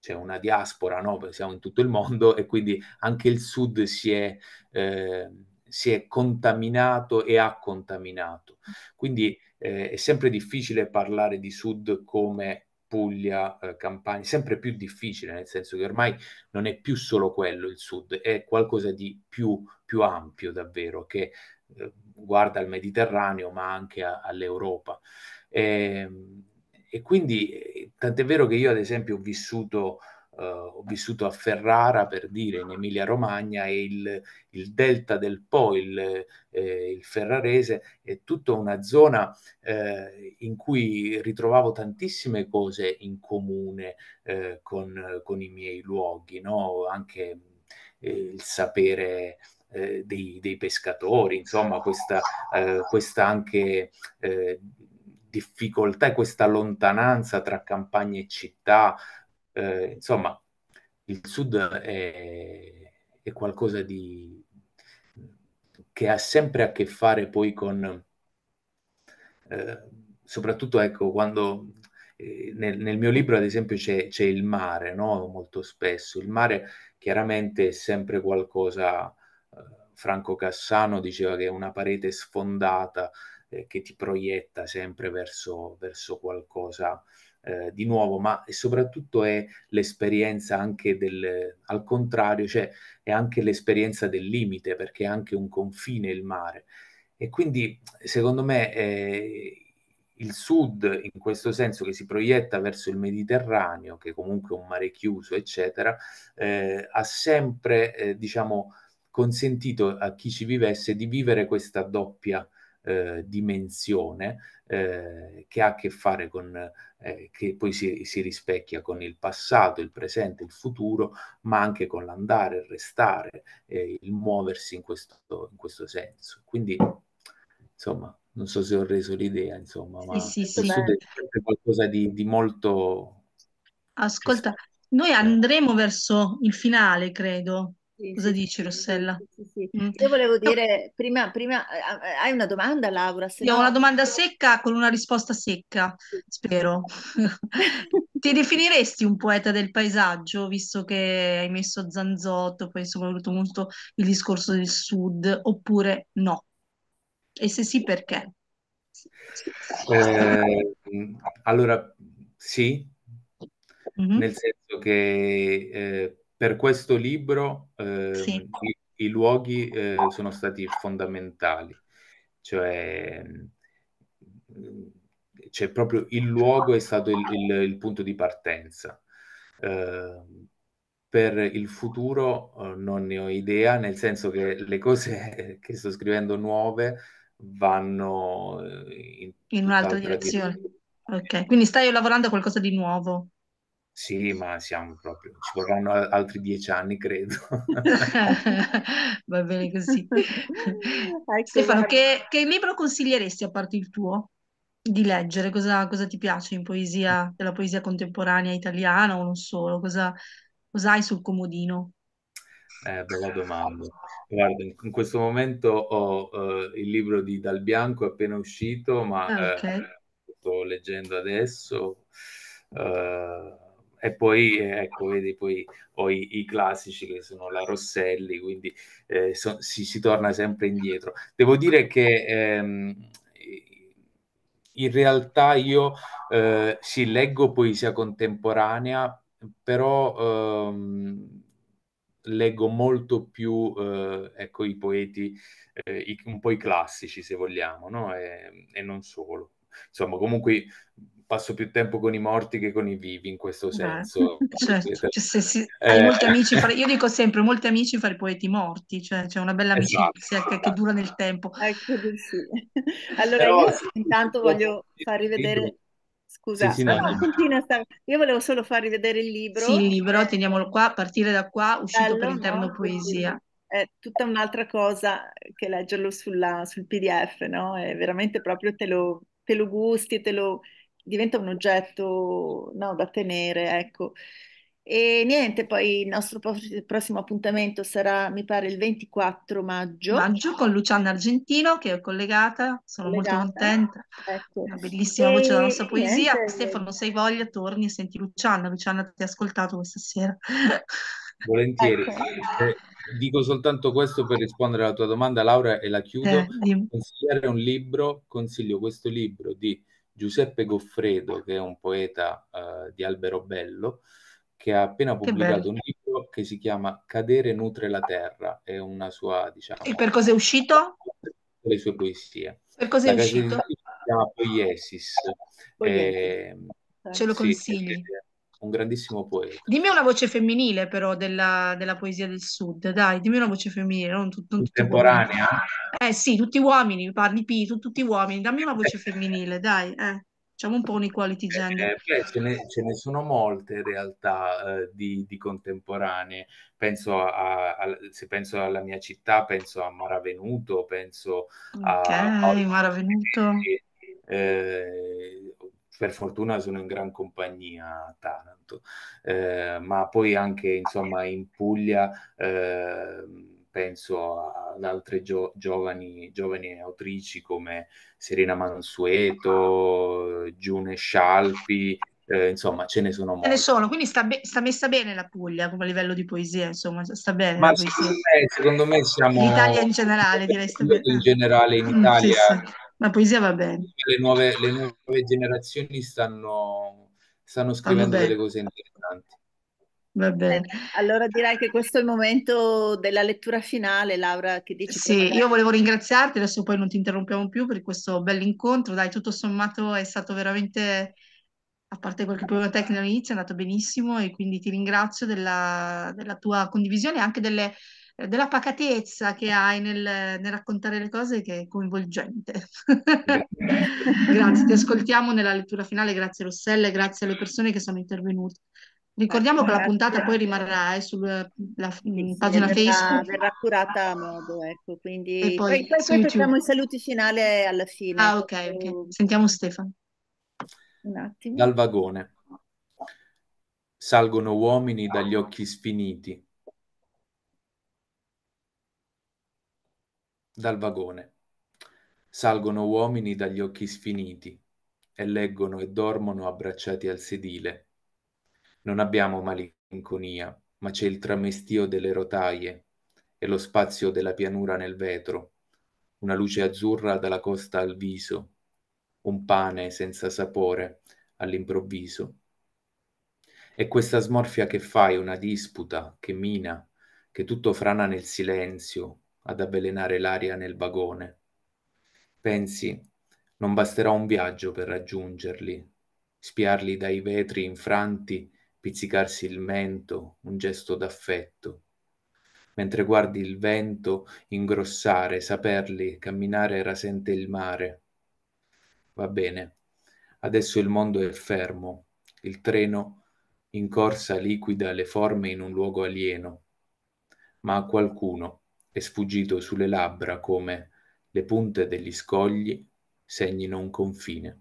c'è una diaspora, no? siamo in tutto il mondo e quindi anche il sud si è, eh, si è contaminato e ha contaminato. Quindi eh, è sempre difficile parlare di sud come Puglia, eh, Campania, sempre più difficile, nel senso che ormai non è più solo quello il sud, è qualcosa di più, più ampio davvero, che eh, guarda al Mediterraneo ma anche a, all'Europa. E, ehm, e quindi eh, tant'è vero che io ad esempio ho vissuto Uh, ho vissuto a Ferrara per dire in Emilia Romagna e il, il delta del Po, il, eh, il, ferrarese, è tutta una zona eh, in cui ritrovavo tantissime cose in comune eh, con, con, i miei luoghi, no? anche eh, il sapere eh, dei, dei, pescatori, insomma questa, questa anche difficoltà e questa lontananza tra campagna e città, eh, insomma, il sud è, è qualcosa di, che ha sempre a che fare poi con, eh, soprattutto ecco, quando eh, nel, nel, mio libro ad esempio c'è, c'è il mare, no? molto spesso, il mare chiaramente è sempre qualcosa, eh, Franco Cassano diceva che è una parete sfondata eh, che ti proietta sempre verso, verso qualcosa eh, di nuovo, ma soprattutto è l'esperienza anche del, al contrario, cioè è anche l'esperienza del limite, perché è anche un confine il mare. E quindi, secondo me, eh, il sud, in questo senso che si proietta verso il Mediterraneo, che comunque è un mare chiuso, eccetera, eh, ha sempre, eh, diciamo, consentito a chi ci vivesse di vivere questa doppia eh, dimensione eh, che ha a che fare con, eh, che poi si, si, rispecchia con il passato, il presente, il futuro, ma anche con l'andare, il restare, il muoversi in questo, in questo senso. Quindi, insomma, non so se ho reso l'idea, insomma, ma sì, sì, sì, è qualcosa di, di, molto... Ascolta, noi andremo verso il finale, credo. Sì, Cosa sì, dici Rossella? Sì, mm. Io volevo dire, prima, prima, eh, eh, hai una domanda Laura? Se Io no... ho una domanda secca con una risposta secca, spero. (laughs) Ti definiresti un poeta del paesaggio, visto che hai messo Zanzotto, poi insomma soprattutto molto il discorso del sud, oppure no? E se sì, perché? Eh, allora, sì, mm-hmm. nel senso che... Eh, per questo libro eh, sì. Ehm, i, i, luoghi eh, sono stati fondamentali, cioè cioè proprio il luogo è stato il, il, il punto di partenza. Eh, per il futuro eh, non ne ho idea, nel senso che le cose (laughs) che sto scrivendo nuove vanno eh, in, in un'altra direzione. direzione. Ok, quindi stai lavorando a qualcosa di nuovo. Sì, ma siamo proprio, ci vorranno altri dieci anni, credo. (laughs) Va bene così. Stefano, che, che, libro consiglieresti a parte il tuo di leggere? Cosa, cosa ti piace in poesia, della poesia contemporanea italiana o non solo? Cosa, cosa hai sul comodino? Eh, bella domanda. Guarda, in questo momento ho uh, il libro di Dal Bianco è appena uscito, ma ah, okay. eh, sto leggendo adesso. Eh, e poi, ecco, vedi, poi ho i, i, classici che sono la Rosselli, quindi eh, so, si, si, torna sempre indietro. Devo dire che ehm, in realtà io eh, sì, leggo poesia contemporanea, però ehm, leggo molto più eh, ecco, i poeti, eh, i, un po' i classici se vogliamo, no? e, e non solo. Insomma, comunque passo più tempo con i morti che con i vivi in questo senso. (laughs) certo. cioè, se si, eh. molti amici, fra, io dico sempre, molti amici fra i poeti morti, cioè c'è una bella amicizia che, che, esatto. dura nel tempo. Ecco, sì. (laughs) Allora Però, io intanto voglio far rivedere... Scusa, sì, sì, no, no. Continua, io volevo solo far rivedere il libro. Sì, il libro, teniamolo qua, partire da qua, uscito Bello, per l'interno no? poesia. È tutta un'altra cosa che leggerlo sulla, sul PDF, no? È veramente proprio te lo, te lo gusti, te lo, diventa un oggetto no, da tenere, ecco. E niente, poi il nostro prossimo appuntamento sarà, mi pare, il 24 maggio. Maggio con Luciana Argentino che è collegata, sono collegata. molto contenta. Ecco. Una bellissima voce della nostra poesia. Niente. Stefano, se hai voglia, torni e senti Luciana. Luciana ti ha ascoltato questa sera. (laughs) Volentieri. Ecco. Eh, dico soltanto questo per rispondere alla tua domanda, Laura, e la chiudo. Eh, Consigliare un libro, consiglio questo libro di... Giuseppe Goffredo, che è un poeta eh, di Alberobello, che ha appena pubblicato un libro che si chiama Cadere nutre la terra, è una sua, diciamo... E per cosa è uscito? Le sue poesie. Per cosa è la uscito? Si chiama Poiesis. Poiesis. Eh, Ce lo consigli. Sì, un grandissimo poeta. Dimmi una voce femminile però della, della poesia del sud, dai, dimmi una voce femminile, non, tutto. Contemporanea? Eh sì, tutti uomini, parli P, tutti uomini, dammi una voce femminile, dai, eh. Facciamo un po' un'equality equality eh, gender. Eh, beh, ce, ne, ce, ne, sono molte in realtà eh, di, di, contemporanee. Penso a, a, se penso alla mia città, penso a Maravenuto, penso okay, a... Ok, Maravenuto. Eh, per fortuna sono in gran compagnia a Taranto, eh, ma poi anche insomma, in Puglia eh, penso ad altre gio- giovani, giovani, autrici come Serena Mansueto, Giune Scialpi, eh, insomma ce ne sono molte. Ce ne sono, quindi sta, be- sta, messa bene la Puglia come livello di poesia, insomma, sta bene. Ma secondo me, secondo me, siamo... L'Italia in generale direi sta bene. In generale in (laughs) Italia... Mm, sì, sì la poesia va bene. Le nuove, le nuove generazioni stanno, stanno scrivendo delle cose interessanti. Va bene. Allora direi che questo è il momento della lettura finale, Laura, che dici? Sì, io volevo ringraziarti, adesso poi non ti interrompiamo più per questo bell'incontro, dai, tutto sommato è stato veramente, a parte qualche problema tecnico all'inizio, è andato benissimo e quindi ti ringrazio della, della tua condivisione e anche delle della pacatezza che hai nel, nel, raccontare le cose che è coinvolgente. grazie, (laughs) ti ascoltiamo nella lettura finale, grazie Rossella e grazie alle persone che sono intervenute. Ricordiamo grazie. Ecco, che la puntata poi rimarrà eh, sulla sì, pagina verrà, Facebook. Verrà curata a modo, ecco, quindi e poi, poi, poi facciamo i saluti finali alla fine. Ah, ok, ok. Sentiamo Stefano. Un attimo. Dal vagone. Salgono uomini dagli occhi sfiniti, dal vagone. Salgono uomini dagli occhi sfiniti e leggono e dormono abbracciati al sedile. Non abbiamo malinconia, ma c'è il tramestio delle rotaie e lo spazio della pianura nel vetro, una luce azzurra dalla costa al viso, un pane senza sapore all'improvviso. E questa smorfia che fai, una disputa, che mina, che tutto frana nel silenzio, ad avvelenare l'aria nel vagone. Pensi, non basterà un viaggio per raggiungerli, spiarli dai vetri infranti, pizzicarsi il mento, un gesto d'affetto. Mentre guardi il vento ingrossare, saperli, camminare rasente il mare. Va bene, adesso il mondo è fermo, il treno in corsa liquida le forme in un luogo alieno, ma a qualcuno è sfuggito sulle labbra come le punte degli scogli segnino un confine.